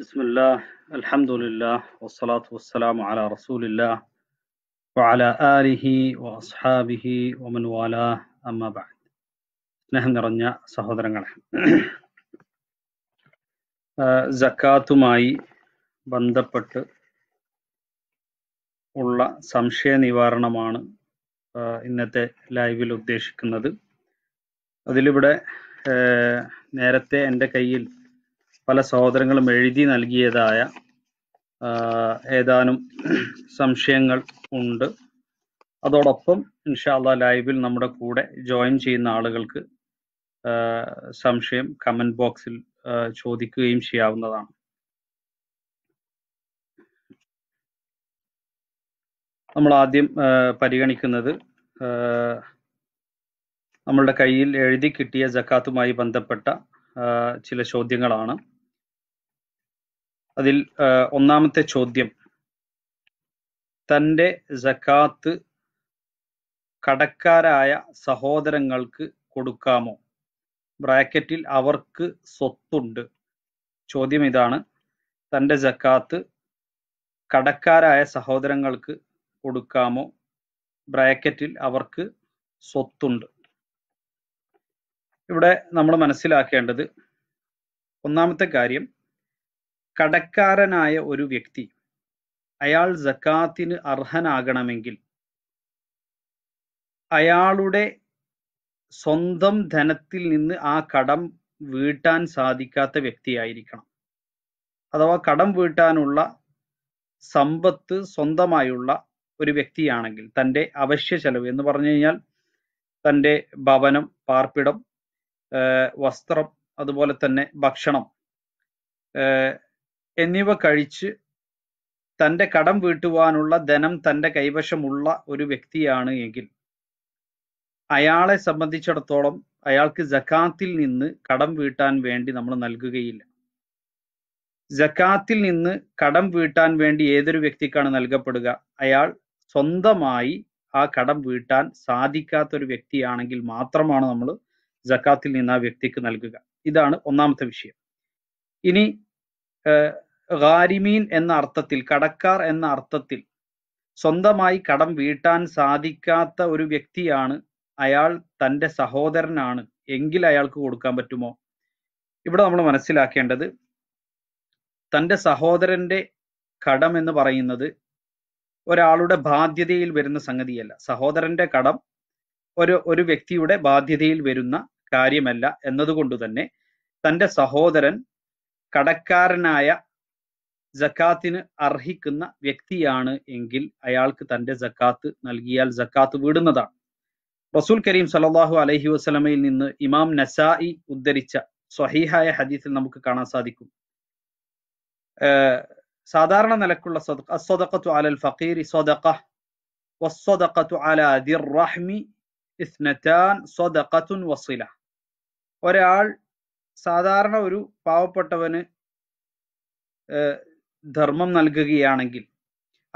ബിസ്മില്ലാ അൽഹംദുലില്ലാ വസ്സലാത്തു വസ്സലാമു അലാ റസൂലില്ലാ വഅല ആലിഹി വഅസ്ഹാബിഹി വമൻ വാലാ അമ്മാ ബഅദ് സ്നേഹം നിറഞ്ഞ സഹോദരങ്ങളെ ജക്കാത്തുമായി ബന്ധപ്പെട്ട് ഉള്ള സംശയ നിവാരണമാണ് ഇന്നത്തെ ലൈവിൽ ഉദ്ദേശിക്കുന്നത് അതിലിവിടെ നേരത്തെ എൻ്റെ കയ്യിൽ പല സഹോദരങ്ങളും എഴുതി നൽകിയതായ ഏതാനും സംശയങ്ങൾ ഉണ്ട് അതോടൊപ്പം ഇൻഷാല്ല ലൈവിൽ നമ്മുടെ കൂടെ ജോയിൻ ചെയ്യുന്ന ആളുകൾക്ക് സംശയം കമന്റ് ബോക്സിൽ ചോദിക്കുകയും ചെയ്യാവുന്നതാണ് നമ്മൾ ആദ്യം പരിഗണിക്കുന്നത് നമ്മളുടെ കയ്യിൽ എഴുതി കിട്ടിയ ജക്കാത്തുമായി ബന്ധപ്പെട്ട ചില ചോദ്യങ്ങളാണ് അതിൽ ഒന്നാമത്തെ ചോദ്യം തൻ്റെ ജക്കാത്ത് കടക്കാരായ സഹോദരങ്ങൾക്ക് കൊടുക്കാമോ ബ്രാക്കറ്റിൽ അവർക്ക് സ്വത്തുണ്ട് ചോദ്യം ഇതാണ് തൻ്റെ ജക്കാത്ത് കടക്കാരായ സഹോദരങ്ങൾക്ക് കൊടുക്കാമോ ബ്രാക്കറ്റിൽ അവർക്ക് സ്വത്തുണ്ട് ഇവിടെ നമ്മൾ മനസ്സിലാക്കേണ്ടത് ഒന്നാമത്തെ കാര്യം കടക്കാരനായ ഒരു വ്യക്തി അയാൾ ജക്കാത്തിന് അർഹനാകണമെങ്കിൽ അയാളുടെ സ്വന്തം ധനത്തിൽ നിന്ന് ആ കടം വീട്ടാൻ സാധിക്കാത്ത വ്യക്തിയായിരിക്കണം അഥവാ കടം വീട്ടാനുള്ള സമ്പത്ത് സ്വന്തമായുള്ള ഒരു വ്യക്തിയാണെങ്കിൽ തൻ്റെ അവശ്യ ചെലവ് എന്ന് പറഞ്ഞു കഴിഞ്ഞാൽ തൻ്റെ ഭവനം പാർപ്പിടം വസ്ത്രം അതുപോലെ തന്നെ ഭക്ഷണം എന്നിവ കഴിച്ച് തൻ്റെ കടം വീട്ടുവാനുള്ള ധനം തൻ്റെ കൈവശമുള്ള ഒരു വ്യക്തിയാണ് എങ്കിൽ അയാളെ സംബന്ധിച്ചിടത്തോളം അയാൾക്ക് ജക്കാത്തിൽ നിന്ന് കടം വീട്ടാൻ വേണ്ടി നമ്മൾ നൽകുകയില്ല ജക്കാത്തിൽ നിന്ന് കടം വീട്ടാൻ വേണ്ടി ഏതൊരു വ്യക്തിക്കാണ് നൽകപ്പെടുക അയാൾ സ്വന്തമായി ആ കടം വീട്ടാൻ സാധിക്കാത്ത ഒരു വ്യക്തിയാണെങ്കിൽ മാത്രമാണ് നമ്മൾ ജക്കാത്തിൽ നിന്ന് ആ വ്യക്തിക്ക് നൽകുക ഇതാണ് ഒന്നാമത്തെ വിഷയം ഇനി ഗാരിമീൻ എന്ന അർത്ഥത്തിൽ കടക്കാർ എന്ന അർത്ഥത്തിൽ സ്വന്തമായി കടം വീട്ടാൻ സാധിക്കാത്ത ഒരു വ്യക്തിയാണ് അയാൾ തൻ്റെ സഹോദരനാണ് എങ്കിൽ അയാൾക്ക് കൊടുക്കാൻ പറ്റുമോ ഇവിടെ നമ്മൾ മനസ്സിലാക്കേണ്ടത് തൻ്റെ സഹോദരൻ്റെ കടം എന്ന് പറയുന്നത് ഒരാളുടെ ബാധ്യതയിൽ വരുന്ന സംഗതിയല്ല സഹോദരന്റെ കടം ഒരു ഒരു വ്യക്തിയുടെ ബാധ്യതയിൽ വരുന്ന കാര്യമല്ല എന്നതുകൊണ്ട് തന്നെ തൻ്റെ സഹോദരൻ കടക്കാരനായ ജക്കാത്തിന് അർഹിക്കുന്ന വ്യക്തിയാണ് എങ്കിൽ അയാൾക്ക് തന്റെ ജക്കാത്ത് നൽകിയാൽ ജക്കാത്ത് വിടുന്നതാണ് റസൂൽ കരീം സലാഹു അലഹി വസ്ലമയിൽ നിന്ന് ഇമാം നസായി ഉദ്ധരിച്ച സ്വഹീഹായ ഹദീസിൽ നമുക്ക് കാണാൻ സാധിക്കും സാധാരണ നിലക്കുള്ള സദഖത്തു അലൽ വസ്സദഖത്തു റഹ്മി ഒരാൾ സാധാരണ ഒരു പാവപ്പെട്ടവന് ധർമ്മം നൽകുകയാണെങ്കിൽ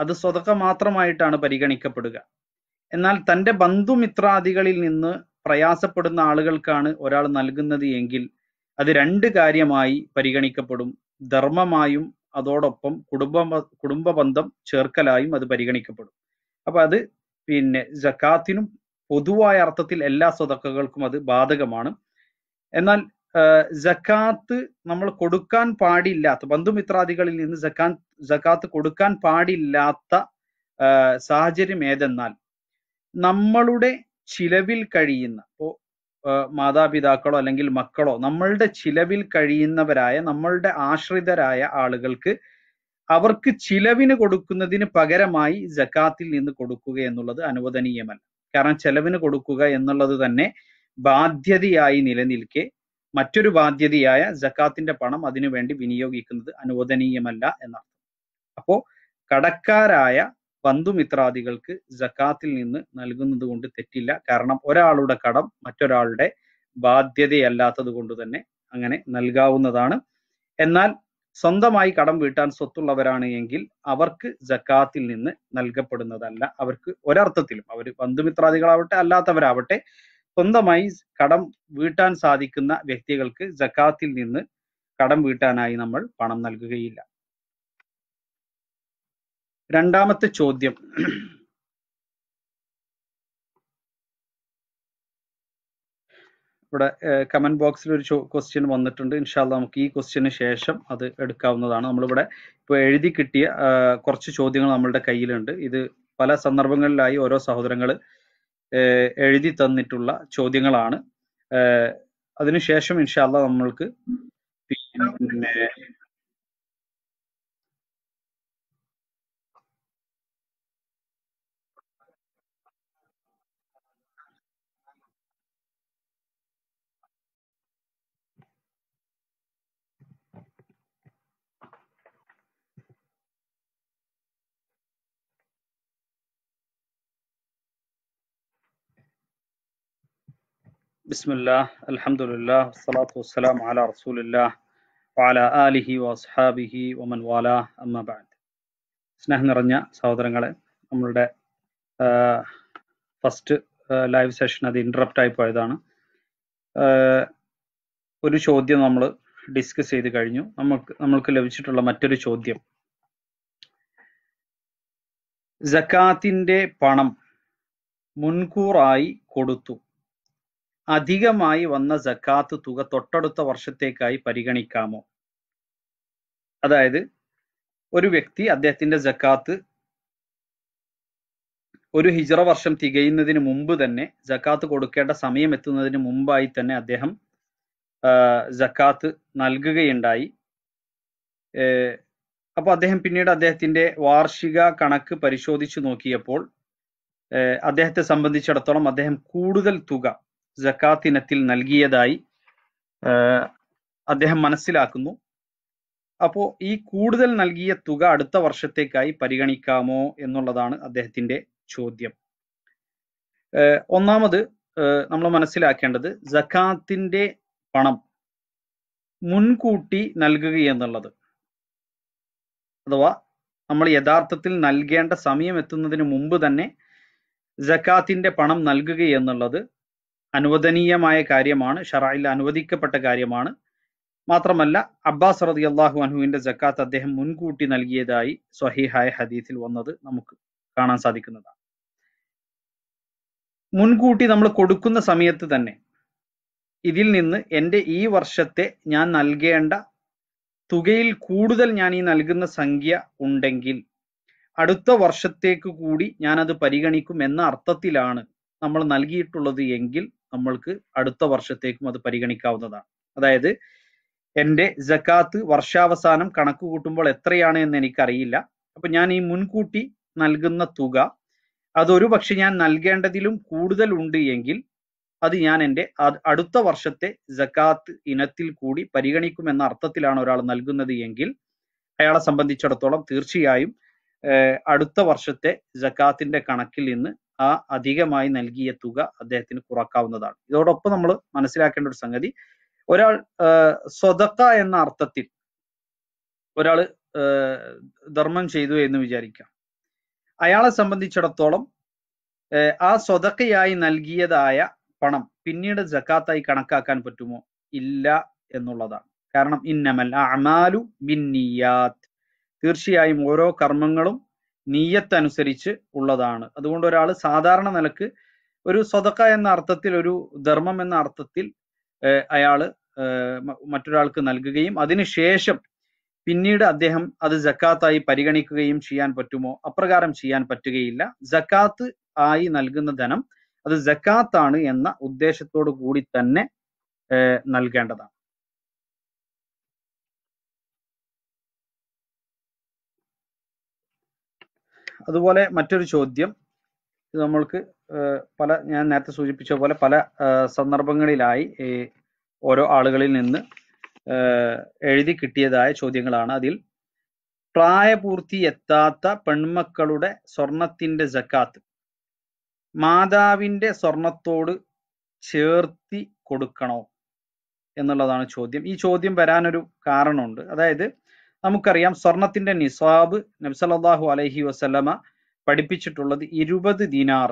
അത് സ്വതക്ക മാത്രമായിട്ടാണ് പരിഗണിക്കപ്പെടുക എന്നാൽ തന്റെ ബന്ധുമിത്രാദികളിൽ നിന്ന് പ്രയാസപ്പെടുന്ന ആളുകൾക്കാണ് ഒരാൾ നൽകുന്നത് എങ്കിൽ അത് രണ്ട് കാര്യമായി പരിഗണിക്കപ്പെടും ധർമ്മമായും അതോടൊപ്പം കുടുംബ കുടുംബ ബന്ധം ചേർക്കലായും അത് പരിഗണിക്കപ്പെടും അപ്പൊ അത് പിന്നെ ജക്കാത്തിനും പൊതുവായ അർത്ഥത്തിൽ എല്ലാ സ്വതക്കകൾക്കും അത് ബാധകമാണ് എന്നാൽ ജക്കാത്ത് നമ്മൾ കൊടുക്കാൻ പാടില്ലാത്ത ബന്ധുമിത്രാദികളിൽ നിന്ന് ജക്കാൻ ജക്കാത്ത് കൊടുക്കാൻ പാടില്ലാത്ത സാഹചര്യം ഏതെന്നാൽ നമ്മളുടെ ചിലവിൽ കഴിയുന്ന മാതാപിതാക്കളോ അല്ലെങ്കിൽ മക്കളോ നമ്മളുടെ ചിലവിൽ കഴിയുന്നവരായ നമ്മളുടെ ആശ്രിതരായ ആളുകൾക്ക് അവർക്ക് ചിലവിന് കൊടുക്കുന്നതിന് പകരമായി ജക്കാത്തിൽ നിന്ന് കൊടുക്കുക എന്നുള്ളത് അനുവദനീയമല്ല കാരണം ചെലവിന് കൊടുക്കുക എന്നുള്ളത് തന്നെ ബാധ്യതയായി നിലനിൽക്കെ മറ്റൊരു ബാധ്യതയായ ജക്കാത്തിന്റെ പണം അതിനുവേണ്ടി വിനിയോഗിക്കുന്നത് അനുവദനീയമല്ല എന്നർത്ഥം അപ്പോ കടക്കാരായ ബന്ധുമിത്രാദികൾക്ക് ജക്കാത്തിൽ നിന്ന് നൽകുന്നത് കൊണ്ട് തെറ്റില്ല കാരണം ഒരാളുടെ കടം മറ്റൊരാളുടെ ബാധ്യതയല്ലാത്തത് കൊണ്ട് തന്നെ അങ്ങനെ നൽകാവുന്നതാണ് എന്നാൽ സ്വന്തമായി കടം വീട്ടാൻ സ്വത്തുള്ളവരാണ് എങ്കിൽ അവർക്ക് ജക്കാത്തിൽ നിന്ന് നൽകപ്പെടുന്നതല്ല അവർക്ക് ഒരർത്ഥത്തിലും അവർ ബന്ധുമിത്രാദികളാവട്ടെ അല്ലാത്തവരാവട്ടെ സ്വന്തമായി കടം വീട്ടാൻ സാധിക്കുന്ന വ്യക്തികൾക്ക് ജക്കാത്തിൽ നിന്ന് കടം വീട്ടാനായി നമ്മൾ പണം നൽകുകയില്ല രണ്ടാമത്തെ ചോദ്യം ഇവിടെ കമന്റ് ബോക്സിൽ ഒരു ക്വസ്റ്റ്യൻ വന്നിട്ടുണ്ട് ഇൻഷാല്ല നമുക്ക് ഈ ക്വസ്റ്റ്യന് ശേഷം അത് എടുക്കാവുന്നതാണ് നമ്മളിവിടെ ഇപ്പൊ എഴുതി കിട്ടിയ കുറച്ച് ചോദ്യങ്ങൾ നമ്മളുടെ കയ്യിലുണ്ട് ഇത് പല സന്ദർഭങ്ങളിലായി ഓരോ സഹോദരങ്ങൾ എഴുതി തന്നിട്ടുള്ള ചോദ്യങ്ങളാണ് അതിനുശേഷം ഇൻഷാല്ല നമ്മൾക്ക് പിന്നെ ബിസ്മില്ലാ അലഹമുല്ലാ വസ്സലാത്തു വസ്സലാം അല റസൂലില്ലാ വാല ആലിഹി വസ്ഹാബിഹി ഒമൻ വാല അമ്മബാൻ സ്നേഹം നിറഞ്ഞ സഹോദരങ്ങളെ നമ്മളുടെ ഫസ്റ്റ് ലൈവ് സെഷൻ അത് ഇൻറ്ററപ്റ്റ് ആയി പോയതാണ് ഒരു ചോദ്യം നമ്മൾ ഡിസ്കസ് ചെയ്ത് കഴിഞ്ഞു നമുക്ക് നമ്മൾക്ക് ലഭിച്ചിട്ടുള്ള മറ്റൊരു ചോദ്യം ജക്കാത്തിൻ്റെ പണം മുൻകൂറായി കൊടുത്തു അധികമായി വന്ന ജക്കാത്ത് തുക തൊട്ടടുത്ത വർഷത്തേക്കായി പരിഗണിക്കാമോ അതായത് ഒരു വ്യക്തി അദ്ദേഹത്തിന്റെ ജക്കാത്ത് ഒരു ഹിജറ വർഷം തികയുന്നതിന് മുമ്പ് തന്നെ ജക്കാത്ത് കൊടുക്കേണ്ട സമയം എത്തുന്നതിന് മുമ്പായി തന്നെ അദ്ദേഹം ജക്കാത്ത് നൽകുകയുണ്ടായി അപ്പോൾ അദ്ദേഹം പിന്നീട് അദ്ദേഹത്തിന്റെ വാർഷിക കണക്ക് പരിശോധിച്ചു നോക്കിയപ്പോൾ അദ്ദേഹത്തെ സംബന്ധിച്ചിടത്തോളം അദ്ദേഹം കൂടുതൽ തുക ജക്കാത്തിനത്തിൽ നൽകിയതായി അദ്ദേഹം മനസ്സിലാക്കുന്നു അപ്പോൾ ഈ കൂടുതൽ നൽകിയ തുക അടുത്ത വർഷത്തേക്കായി പരിഗണിക്കാമോ എന്നുള്ളതാണ് അദ്ദേഹത്തിന്റെ ചോദ്യം ഒന്നാമത് നമ്മൾ മനസ്സിലാക്കേണ്ടത് ജക്കാത്തിന്റെ പണം മുൻകൂട്ടി നൽകുക എന്നുള്ളത് അഥവാ നമ്മൾ യഥാർത്ഥത്തിൽ നൽകേണ്ട സമയം എത്തുന്നതിന് മുമ്പ് തന്നെ ജക്കാത്തിന്റെ പണം നൽകുക എന്നുള്ളത് അനുവദനീയമായ കാര്യമാണ് ഷറായിൽ അനുവദിക്കപ്പെട്ട കാര്യമാണ് മാത്രമല്ല അബ്ബാസ് റതി അള്ളാഹു അനുവിന്റെ ജക്കാത്ത് അദ്ദേഹം മുൻകൂട്ടി നൽകിയതായി സ്വഹീഹായ ഹദീസിൽ വന്നത് നമുക്ക് കാണാൻ സാധിക്കുന്നതാണ് മുൻകൂട്ടി നമ്മൾ കൊടുക്കുന്ന സമയത്ത് തന്നെ ഇതിൽ നിന്ന് എൻ്റെ ഈ വർഷത്തെ ഞാൻ നൽകേണ്ട തുകയിൽ കൂടുതൽ ഞാൻ ഈ നൽകുന്ന സംഖ്യ ഉണ്ടെങ്കിൽ അടുത്ത വർഷത്തേക്ക് കൂടി ഞാനത് പരിഗണിക്കും എന്ന അർത്ഥത്തിലാണ് നമ്മൾ നൽകിയിട്ടുള്ളത് എങ്കിൽ നമ്മൾക്ക് അടുത്ത വർഷത്തേക്കും അത് പരിഗണിക്കാവുന്നതാണ് അതായത് എൻ്റെ ജക്കാത്ത് വർഷാവസാനം കണക്ക് കൂട്ടുമ്പോൾ എത്രയാണ് എന്ന് എനിക്കറിയില്ല അപ്പൊ ഞാൻ ഈ മുൻകൂട്ടി നൽകുന്ന തുക അതൊരു പക്ഷെ ഞാൻ നൽകേണ്ടതിലും കൂടുതൽ ഉണ്ട് എങ്കിൽ അത് ഞാൻ എൻ്റെ അടുത്ത വർഷത്തെ ജക്കാത്ത് ഇനത്തിൽ കൂടി പരിഗണിക്കുമെന്ന അർത്ഥത്തിലാണ് ഒരാൾ നൽകുന്നത് എങ്കിൽ അയാളെ സംബന്ധിച്ചിടത്തോളം തീർച്ചയായും അടുത്ത വർഷത്തെ ജക്കാത്തിന്റെ കണക്കിൽ നിന്ന് ആ അധികമായി നൽകിയ തുക അദ്ദേഹത്തിന് കുറക്കാവുന്നതാണ് ഇതോടൊപ്പം നമ്മൾ മനസ്സിലാക്കേണ്ട ഒരു സംഗതി ഒരാൾ സ്വതക്ക എന്ന അർത്ഥത്തിൽ ഒരാൾ ധർമ്മം ചെയ്തു എന്ന് വിചാരിക്കാം അയാളെ സംബന്ധിച്ചിടത്തോളം ആ സ്വതക്കയായി നൽകിയതായ പണം പിന്നീട് ജക്കാത്തായി കണക്കാക്കാൻ പറ്റുമോ ഇല്ല എന്നുള്ളതാണ് കാരണം ഇന്നമൽ അമാലു ബിന്നിയാത്ത് തീർച്ചയായും ഓരോ കർമ്മങ്ങളും നീയത്തനുസരിച്ച് ഉള്ളതാണ് അതുകൊണ്ട് ഒരാൾ സാധാരണ നിലക്ക് ഒരു സ്വതക്ക എന്ന അർത്ഥത്തിൽ ഒരു ധർമ്മം എന്ന അർത്ഥത്തിൽ അയാൾ മറ്റൊരാൾക്ക് നൽകുകയും അതിനുശേഷം പിന്നീട് അദ്ദേഹം അത് ജക്കാത്തായി പരിഗണിക്കുകയും ചെയ്യാൻ പറ്റുമോ അപ്രകാരം ചെയ്യാൻ പറ്റുകയില്ല ജക്കാത്ത് ആയി നൽകുന്ന ധനം അത് ജക്കാത്താണ് എന്ന ഉദ്ദേശത്തോടു കൂടി തന്നെ നൽകേണ്ടതാണ് അതുപോലെ മറ്റൊരു ചോദ്യം ഇത് നമ്മൾക്ക് പല ഞാൻ നേരത്തെ സൂചിപ്പിച്ച പോലെ പല സന്ദർഭങ്ങളിലായി ഓരോ ആളുകളിൽ നിന്ന് എഴുതി കിട്ടിയതായ ചോദ്യങ്ങളാണ് അതിൽ പ്രായപൂർത്തി എത്താത്ത പെൺമക്കളുടെ സ്വർണത്തിന്റെ ജക്കാത്ത് മാതാവിന്റെ സ്വർണത്തോട് ചേർത്തി കൊടുക്കണോ എന്നുള്ളതാണ് ചോദ്യം ഈ ചോദ്യം വരാനൊരു കാരണമുണ്ട് അതായത് നമുക്കറിയാം സ്വർണത്തിന്റെ നിസാബ് നബ്സലാഹു അലഹി വസ്ലമ പഠിപ്പിച്ചിട്ടുള്ളത് ഇരുപത് ദിനാർ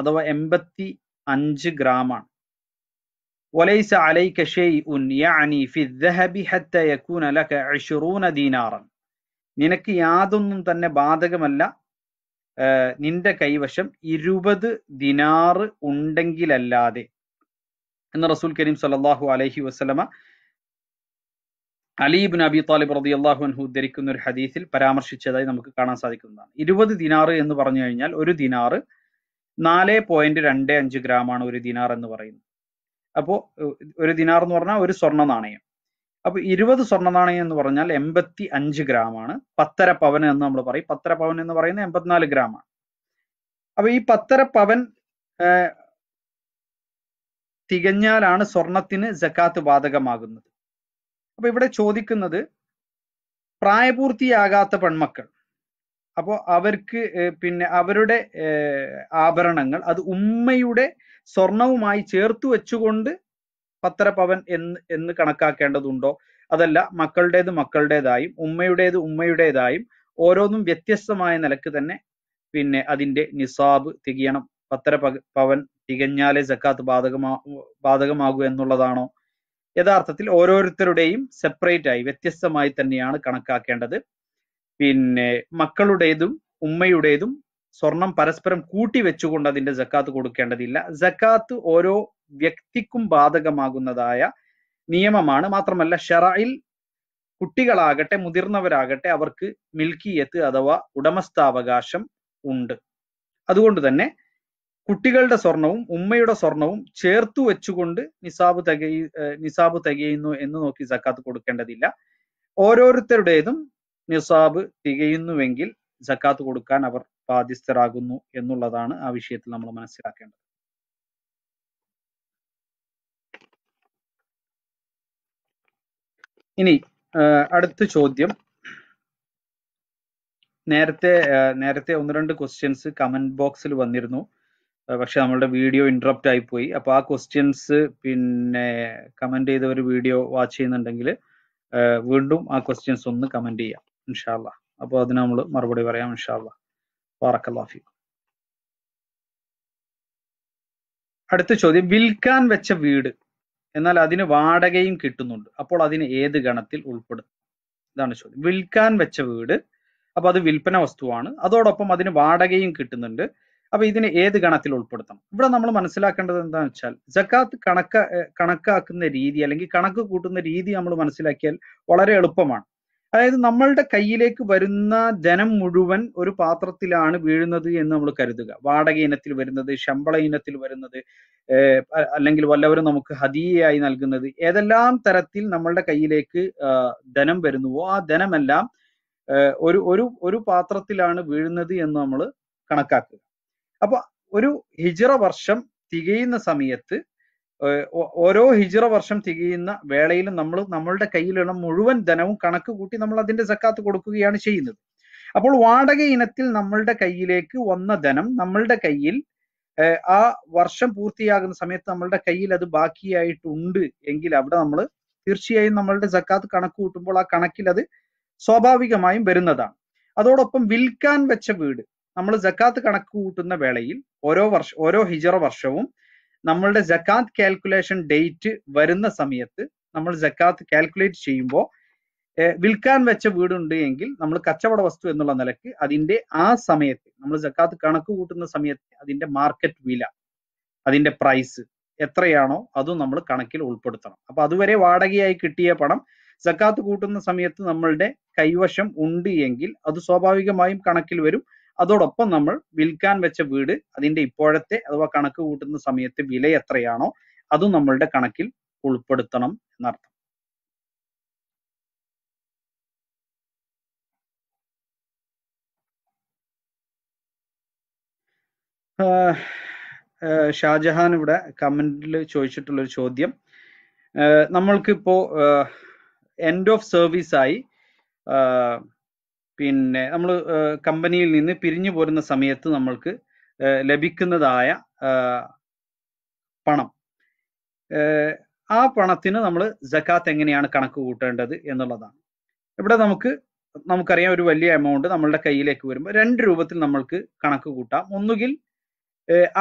അഥവാ എൺപത്തി അഞ്ച് ഗ്രാമാണ് ഒലൈസ അലൈ شيء يعني 20 നിനക്ക് യാതൊന്നും തന്നെ ബാധകമല്ല നിന്റെ കൈവശം ഇരുപത് ദിനാറ് ഉണ്ടെങ്കിലല്ലാതെ എന്ന് റസൂൽ കരീം സല്ലാഹു അലഹി വസ്ലമ അലീബിൻ അബി താലിബ് റതി അള്ളാഹു അൻഹു ഉദ്ധരിക്കുന്ന ഒരു ഹദീസിൽ പരാമർശിച്ചതായി നമുക്ക് കാണാൻ സാധിക്കുന്നതാണ് ഇരുപത് ദിനാറ് എന്ന് പറഞ്ഞു കഴിഞ്ഞാൽ ഒരു ദിനാറ് നാല് പോയിന്റ് രണ്ട് അഞ്ച് ഗ്രാമാണ് ഒരു ദിനാർ എന്ന് പറയുന്നത് അപ്പോൾ ഒരു ദിനാർ എന്ന് പറഞ്ഞാൽ ഒരു സ്വർണ്ണ നാണയം അപ്പോൾ ഇരുപത് സ്വർണ്ണ നാണയം എന്ന് പറഞ്ഞാൽ എൺപത്തി അഞ്ച് ഗ്രാമാണ് പത്തര പവൻ എന്ന് നമ്മൾ പറയും പത്തര പവൻ എന്ന് പറയുന്നത് എൺപത്തിനാല് ഗ്രാമാണ് അപ്പോൾ ഈ പത്തര പവൻ തികഞ്ഞാലാണ് സ്വർണത്തിന് ജക്കാത്ത് ബാധകമാകുന്നത് അപ്പൊ ഇവിടെ ചോദിക്കുന്നത് പ്രായപൂർത്തിയാകാത്ത പെൺമക്കൾ അപ്പോൾ അവർക്ക് പിന്നെ അവരുടെ ആഭരണങ്ങൾ അത് ഉമ്മയുടെ സ്വർണവുമായി ചേർത്ത് വെച്ചുകൊണ്ട് പത്രപവൻ എന്ന് എന്ന് കണക്കാക്കേണ്ടതുണ്ടോ അതല്ല മക്കളുടേത് മക്കളുടേതായും ഉമ്മയുടേത് ഉമ്മയുടേതായും ഓരോന്നും വ്യത്യസ്തമായ നിലക്ക് തന്നെ പിന്നെ അതിന്റെ നിസാബ് തികയണം പത്ര പവൻ തികഞ്ഞാലേ ജക്കാത്ത് ബാധകമാ ബാധകമാകൂ എന്നുള്ളതാണോ യഥാർത്ഥത്തിൽ ഓരോരുത്തരുടെയും സെപ്പറേറ്റ് ആയി വ്യത്യസ്തമായി തന്നെയാണ് കണക്കാക്കേണ്ടത് പിന്നെ മക്കളുടേതും ഉമ്മയുടേതും സ്വർണം പരസ്പരം കൂട്ടി വെച്ചുകൊണ്ട് അതിന്റെ ജക്കാത്ത് കൊടുക്കേണ്ടതില്ല ജക്കാത്ത് ഓരോ വ്യക്തിക്കും ബാധകമാകുന്നതായ നിയമമാണ് മാത്രമല്ല ഷെറയിൽ കുട്ടികളാകട്ടെ മുതിർന്നവരാകട്ടെ അവർക്ക് മിൽക്കിയത്ത് അഥവാ ഉടമസ്ഥാവകാശം ഉണ്ട് അതുകൊണ്ട് തന്നെ കുട്ടികളുടെ സ്വർണവും ഉമ്മയുടെ സ്വർണവും ചേർത്തു വെച്ചുകൊണ്ട് നിസാബ് തികയി നിസാബ് തികയുന്നു എന്ന് നോക്കി സക്കാത്ത് കൊടുക്കേണ്ടതില്ല ഓരോരുത്തരുടേതും നിസാബ് തികയുന്നുവെങ്കിൽ സക്കാത്ത് കൊടുക്കാൻ അവർ ബാധ്യസ്ഥരാകുന്നു എന്നുള്ളതാണ് ആ വിഷയത്തിൽ നമ്മൾ മനസ്സിലാക്കേണ്ടത് ഇനി അടുത്ത ചോദ്യം നേരത്തെ നേരത്തെ ഒന്ന് രണ്ട് ക്വസ്റ്റ്യൻസ് കമന്റ് ബോക്സിൽ വന്നിരുന്നു പക്ഷെ നമ്മളുടെ വീഡിയോ ഇന്ററപ്റ്റ് ആയിപ്പോയി അപ്പോൾ ആ ക്വസ്റ്റ്യൻസ് പിന്നെ കമന്റ് ചെയ്ത ഒരു വീഡിയോ വാച്ച് ചെയ്യുന്നുണ്ടെങ്കിൽ വീണ്ടും ആ ക്വസ്റ്റ്യൻസ് ഒന്ന് കമന്റ് ചെയ്യാം ഇൻഷാല്ല അപ്പോൾ അതിന് നമ്മൾ മറുപടി പറയാം ഇൻഷാല്ല വാറക്കല്ലാഫി അടുത്ത ചോദ്യം വിൽക്കാൻ വെച്ച വീട് എന്നാൽ അതിന് വാടകയും കിട്ടുന്നുണ്ട് അപ്പോൾ അതിന് ഏത് ഗണത്തിൽ ഉൾപ്പെടും ഇതാണ് ചോദ്യം വിൽക്കാൻ വെച്ച വീട് അപ്പൊ അത് വിൽപ്പന വസ്തുവാണ് അതോടൊപ്പം അതിന് വാടകയും കിട്ടുന്നുണ്ട് അപ്പൊ ഇതിനെ ഏത് ഗണത്തിൽ ഉൾപ്പെടുത്തണം ഇവിടെ നമ്മൾ മനസ്സിലാക്കേണ്ടത് എന്താണെന്ന് വെച്ചാൽ ജക്കാത്ത് കണക്ക കണക്കാക്കുന്ന രീതി അല്ലെങ്കിൽ കണക്ക് കൂട്ടുന്ന രീതി നമ്മൾ മനസ്സിലാക്കിയാൽ വളരെ എളുപ്പമാണ് അതായത് നമ്മളുടെ കയ്യിലേക്ക് വരുന്ന ധനം മുഴുവൻ ഒരു പാത്രത്തിലാണ് വീഴുന്നത് എന്ന് നമ്മൾ കരുതുക വാടക ഇനത്തിൽ വരുന്നത് ശമ്പള ഇനത്തിൽ വരുന്നത് അല്ലെങ്കിൽ വല്ലവരും നമുക്ക് ഹദീയയായി നൽകുന്നത് ഏതെല്ലാം തരത്തിൽ നമ്മളുടെ കയ്യിലേക്ക് ധനം വരുന്നുവോ ആ ധനമെല്ലാം ഒരു ഒരു ഒരു പാത്രത്തിലാണ് വീഴുന്നത് എന്ന് നമ്മൾ കണക്കാക്കുക അപ്പൊ ഒരു ഹിജിറ വർഷം തികയുന്ന സമയത്ത് ഓരോ ഹിജിറ വർഷം തികയുന്ന വേളയിൽ നമ്മൾ നമ്മളുടെ കയ്യിലുള്ള മുഴുവൻ ധനവും കണക്ക് കൂട്ടി നമ്മൾ അതിന്റെ സക്കാത്ത് കൊടുക്കുകയാണ് ചെയ്യുന്നത് അപ്പോൾ വാടക ഇനത്തിൽ നമ്മളുടെ കയ്യിലേക്ക് വന്ന ധനം നമ്മളുടെ കയ്യിൽ ആ വർഷം പൂർത്തിയാകുന്ന സമയത്ത് നമ്മളുടെ കയ്യിൽ അത് ബാക്കിയായിട്ടുണ്ട് എങ്കിൽ അവിടെ നമ്മൾ തീർച്ചയായും നമ്മളുടെ സക്കാത്ത് കണക്ക് കൂട്ടുമ്പോൾ ആ കണക്കിൽ അത് സ്വാഭാവികമായും വരുന്നതാണ് അതോടൊപ്പം വിൽക്കാൻ വെച്ച വീട് നമ്മൾ ജക്കാത്ത് കണക്ക് കൂട്ടുന്ന വേളയിൽ ഓരോ വർഷ ഓരോ ഹിജറ വർഷവും നമ്മളുടെ ജക്കാത്ത് കാൽക്കുലേഷൻ ഡേറ്റ് വരുന്ന സമയത്ത് നമ്മൾ ജക്കാത്ത് കാൽക്കുലേറ്റ് ചെയ്യുമ്പോൾ വിൽക്കാൻ വെച്ച വീടുണ്ട് എങ്കിൽ നമ്മൾ കച്ചവട വസ്തു എന്നുള്ള നിലയ്ക്ക് അതിന്റെ ആ സമയത്ത് നമ്മൾ ജക്കാത്ത് കണക്ക് കൂട്ടുന്ന സമയത്ത് അതിന്റെ മാർക്കറ്റ് വില അതിന്റെ പ്രൈസ് എത്രയാണോ അതും നമ്മൾ കണക്കിൽ ഉൾപ്പെടുത്തണം അപ്പൊ അതുവരെ വാടകയായി കിട്ടിയ പണം ജക്കാത്ത് കൂട്ടുന്ന സമയത്ത് നമ്മളുടെ കൈവശം ഉണ്ട് എങ്കിൽ അത് സ്വാഭാവികമായും കണക്കിൽ വരും അതോടൊപ്പം നമ്മൾ വിൽക്കാൻ വെച്ച വീട് അതിന്റെ ഇപ്പോഴത്തെ അഥവാ കണക്ക് കൂട്ടുന്ന സമയത്ത് വില എത്രയാണോ അതും നമ്മളുടെ കണക്കിൽ ഉൾപ്പെടുത്തണം എന്നർത്ഥം ഷാജഹാൻ ഇവിടെ കമന്റിൽ ചോദിച്ചിട്ടുള്ള ഒരു ചോദ്യം നമ്മൾക്കിപ്പോ എൻഡ് ഓഫ് സർവീസ് ആയി പിന്നെ നമ്മൾ കമ്പനിയിൽ നിന്ന് പിരിഞ്ഞു പോരുന്ന സമയത്ത് നമ്മൾക്ക് ലഭിക്കുന്നതായ പണം ആ പണത്തിന് നമ്മൾ ജക്കാത്ത് എങ്ങനെയാണ് കണക്ക് കൂട്ടേണ്ടത് എന്നുള്ളതാണ് ഇവിടെ നമുക്ക് നമുക്കറിയാം ഒരു വലിയ എമൗണ്ട് നമ്മളുടെ കയ്യിലേക്ക് വരുമ്പോൾ രണ്ട് രൂപത്തിൽ നമ്മൾക്ക് കണക്ക് കൂട്ടാം ഒന്നുകിൽ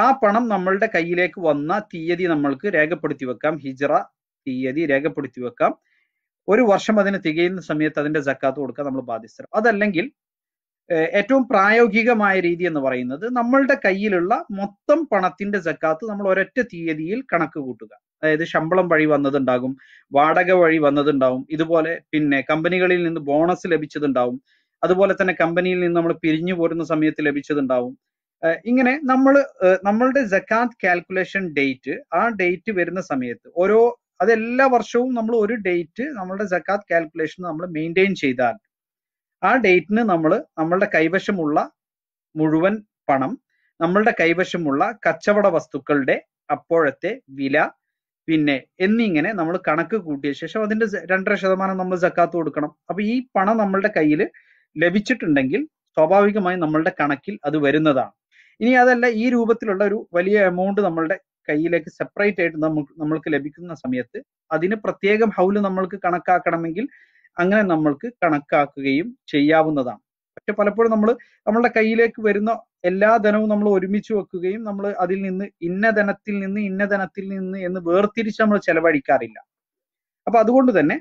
ആ പണം നമ്മളുടെ കയ്യിലേക്ക് വന്ന തീയതി നമ്മൾക്ക് രേഖപ്പെടുത്തി വെക്കാം ഹിജറ തീയതി രേഖപ്പെടുത്തി വെക്കാം ഒരു വർഷം അതിന് തികയുന്ന സമയത്ത് അതിന്റെ ജക്കാത്ത് കൊടുക്കാൻ നമ്മൾ ബാധ്യസ്ഥരും അതല്ലെങ്കിൽ ഏറ്റവും പ്രായോഗികമായ രീതി എന്ന് പറയുന്നത് നമ്മളുടെ കയ്യിലുള്ള മൊത്തം പണത്തിന്റെ ജക്കാത്ത് നമ്മൾ ഒരൊറ്റ തീയതിയിൽ കണക്ക് കൂട്ടുക അതായത് ശമ്പളം വഴി വന്നതുണ്ടാകും വാടക വഴി വന്നതുണ്ടാവും ഇതുപോലെ പിന്നെ കമ്പനികളിൽ നിന്ന് ബോണസ് ലഭിച്ചതുണ്ടാവും അതുപോലെ തന്നെ കമ്പനിയിൽ നിന്ന് നമ്മൾ പിരിഞ്ഞു പോരുന്ന സമയത്ത് ലഭിച്ചതുണ്ടാവും ഇങ്ങനെ നമ്മൾ നമ്മളുടെ ജക്കാത്ത് കാൽക്കുലേഷൻ ഡേറ്റ് ആ ഡേറ്റ് വരുന്ന സമയത്ത് ഓരോ അത് എല്ലാ വർഷവും നമ്മൾ ഒരു ഡേറ്റ് നമ്മളുടെ ജക്കാത്ത് കാൽക്കുലേഷൻ നമ്മൾ മെയിൻറ്റെയിൻ ചെയ്താൽ ആ ഡേറ്റിന് നമ്മൾ നമ്മളുടെ കൈവശമുള്ള മുഴുവൻ പണം നമ്മളുടെ കൈവശമുള്ള കച്ചവട വസ്തുക്കളുടെ അപ്പോഴത്തെ വില പിന്നെ എന്നിങ്ങനെ നമ്മൾ കണക്ക് കൂട്ടിയ ശേഷം അതിന്റെ രണ്ടര ശതമാനം നമ്മൾ ജക്കാത്ത് കൊടുക്കണം അപ്പൊ ഈ പണം നമ്മളുടെ കയ്യിൽ ലഭിച്ചിട്ടുണ്ടെങ്കിൽ സ്വാഭാവികമായും നമ്മളുടെ കണക്കിൽ അത് വരുന്നതാണ് ഇനി അതല്ല ഈ രൂപത്തിലുള്ള ഒരു വലിയ എമൗണ്ട് നമ്മളുടെ കയ്യിലേക്ക് സെപ്പറേറ്റ് ആയിട്ട് നമുക്ക് നമ്മൾക്ക് ലഭിക്കുന്ന സമയത്ത് അതിന് പ്രത്യേകം ഹൗല് നമ്മൾക്ക് കണക്കാക്കണമെങ്കിൽ അങ്ങനെ നമ്മൾക്ക് കണക്കാക്കുകയും ചെയ്യാവുന്നതാണ് പക്ഷെ പലപ്പോഴും നമ്മൾ നമ്മളുടെ കയ്യിലേക്ക് വരുന്ന എല്ലാ ധനവും നമ്മൾ ഒരുമിച്ച് വെക്കുകയും നമ്മൾ അതിൽ നിന്ന് ഇന്ന ധനത്തിൽ നിന്ന് ഇന്ന ധനത്തിൽ നിന്ന് എന്ന് വേർതിരിച്ച് നമ്മൾ ചെലവഴിക്കാറില്ല അപ്പൊ അതുകൊണ്ട് തന്നെ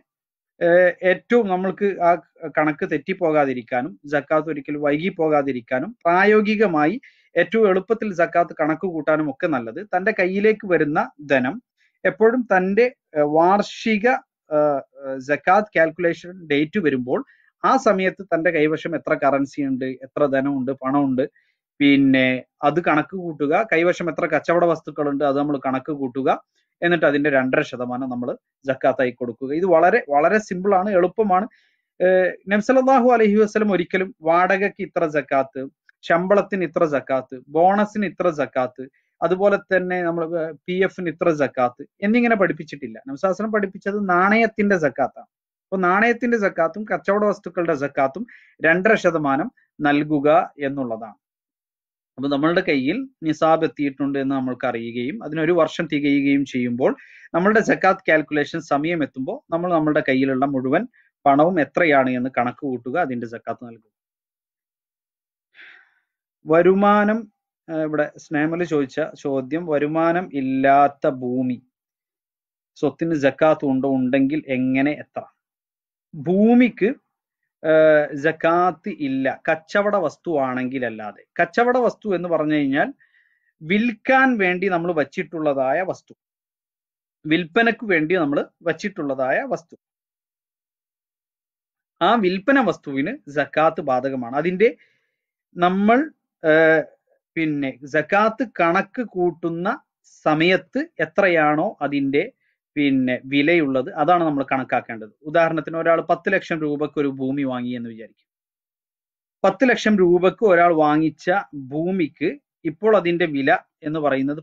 ഏറ്റവും നമ്മൾക്ക് ആ കണക്ക് തെറ്റിപ്പോകാതിരിക്കാനും ജക്കാത്ത് ഒരിക്കലും വൈകി പോകാതിരിക്കാനും പ്രായോഗികമായി ഏറ്റവും എളുപ്പത്തിൽ സക്കാത്ത് കണക്ക് കൂട്ടാനും ഒക്കെ നല്ലത് തന്റെ കയ്യിലേക്ക് വരുന്ന ധനം എപ്പോഴും തന്റെ വാർഷിക സക്കാത്ത് കാൽക്കുലേഷൻ ഡേറ്റ് വരുമ്പോൾ ആ സമയത്ത് തന്റെ കൈവശം എത്ര കറൻസി ഉണ്ട് എത്ര ധനമുണ്ട് പണമുണ്ട് പിന്നെ അത് കണക്ക് കൂട്ടുക കൈവശം എത്ര കച്ചവട വസ്തുക്കളുണ്ട് അത് നമ്മൾ കണക്ക് കൂട്ടുക എന്നിട്ട് അതിന്റെ രണ്ടര ശതമാനം നമ്മൾ ജക്കാത്തായി കൊടുക്കുക ഇത് വളരെ വളരെ സിമ്പിൾ ആണ് എളുപ്പമാണ് നബ്സലാഹു അലഹി വസ്ലം ഒരിക്കലും വാടകയ്ക്ക് ഇത്ര ജക്കാത്ത് ശമ്പളത്തിന് ഇത്ര ജക്കാത്ത് ബോണസിന് ഇത്ര ജക്കാത്ത് അതുപോലെ തന്നെ നമ്മൾ പി എഫിന് ഇത്ര ജക്കാത്ത് എന്നിങ്ങനെ പഠിപ്പിച്ചിട്ടില്ല നമസാസനം പഠിപ്പിച്ചത് നാണയത്തിന്റെ ജക്കാത്താണ് അപ്പൊ നാണയത്തിന്റെ ജക്കാത്തും കച്ചവട വസ്തുക്കളുടെ ജക്കാത്തും രണ്ടര ശതമാനം നൽകുക എന്നുള്ളതാണ് അപ്പൊ നമ്മളുടെ കയ്യിൽ നിസാബ് എത്തിയിട്ടുണ്ട് എന്ന് നമ്മൾക്ക് അറിയുകയും അതിനൊരു വർഷം തികയുകയും ചെയ്യുമ്പോൾ നമ്മളുടെ ജക്കാത്ത് കാൽക്കുലേഷൻ സമയം എത്തുമ്പോൾ നമ്മൾ നമ്മളുടെ കയ്യിലുള്ള മുഴുവൻ പണവും എത്രയാണ് എന്ന് കണക്ക് കൂട്ടുക അതിന്റെ ജക്കാത്ത് നൽകുക വരുമാനം ഇവിടെ സ്നേമൽ ചോദിച്ച ചോദ്യം വരുമാനം ഇല്ലാത്ത ഭൂമി സ്വത്തിന് ജക്കാത്ത് ഉണ്ടോ ഉണ്ടെങ്കിൽ എങ്ങനെ എത്ര ഭൂമിക്ക് ജക്കാത്ത് ഇല്ല കച്ചവട വസ്തു ആണെങ്കിൽ അല്ലാതെ കച്ചവട വസ്തു എന്ന് പറഞ്ഞു കഴിഞ്ഞാൽ വിൽക്കാൻ വേണ്ടി നമ്മൾ വച്ചിട്ടുള്ളതായ വസ്തു വിൽപ്പനക്ക് വേണ്ടി നമ്മൾ വച്ചിട്ടുള്ളതായ വസ്തു ആ വിൽപ്പന വസ്തുവിന് ജക്കാത്ത് ബാധകമാണ് അതിന്റെ നമ്മൾ പിന്നെ ജക്കാത്ത് കണക്ക് കൂട്ടുന്ന സമയത്ത് എത്രയാണോ അതിൻ്റെ പിന്നെ വിലയുള്ളത് അതാണ് നമ്മൾ കണക്കാക്കേണ്ടത് ഉദാഹരണത്തിന് ഒരാൾ പത്ത് ലക്ഷം രൂപക്ക് ഒരു ഭൂമി വാങ്ങി എന്ന് വിചാരിക്കും പത്ത് ലക്ഷം രൂപക്ക് ഒരാൾ വാങ്ങിച്ച ഭൂമിക്ക് ഇപ്പോൾ അതിന്റെ വില എന്ന് പറയുന്നത്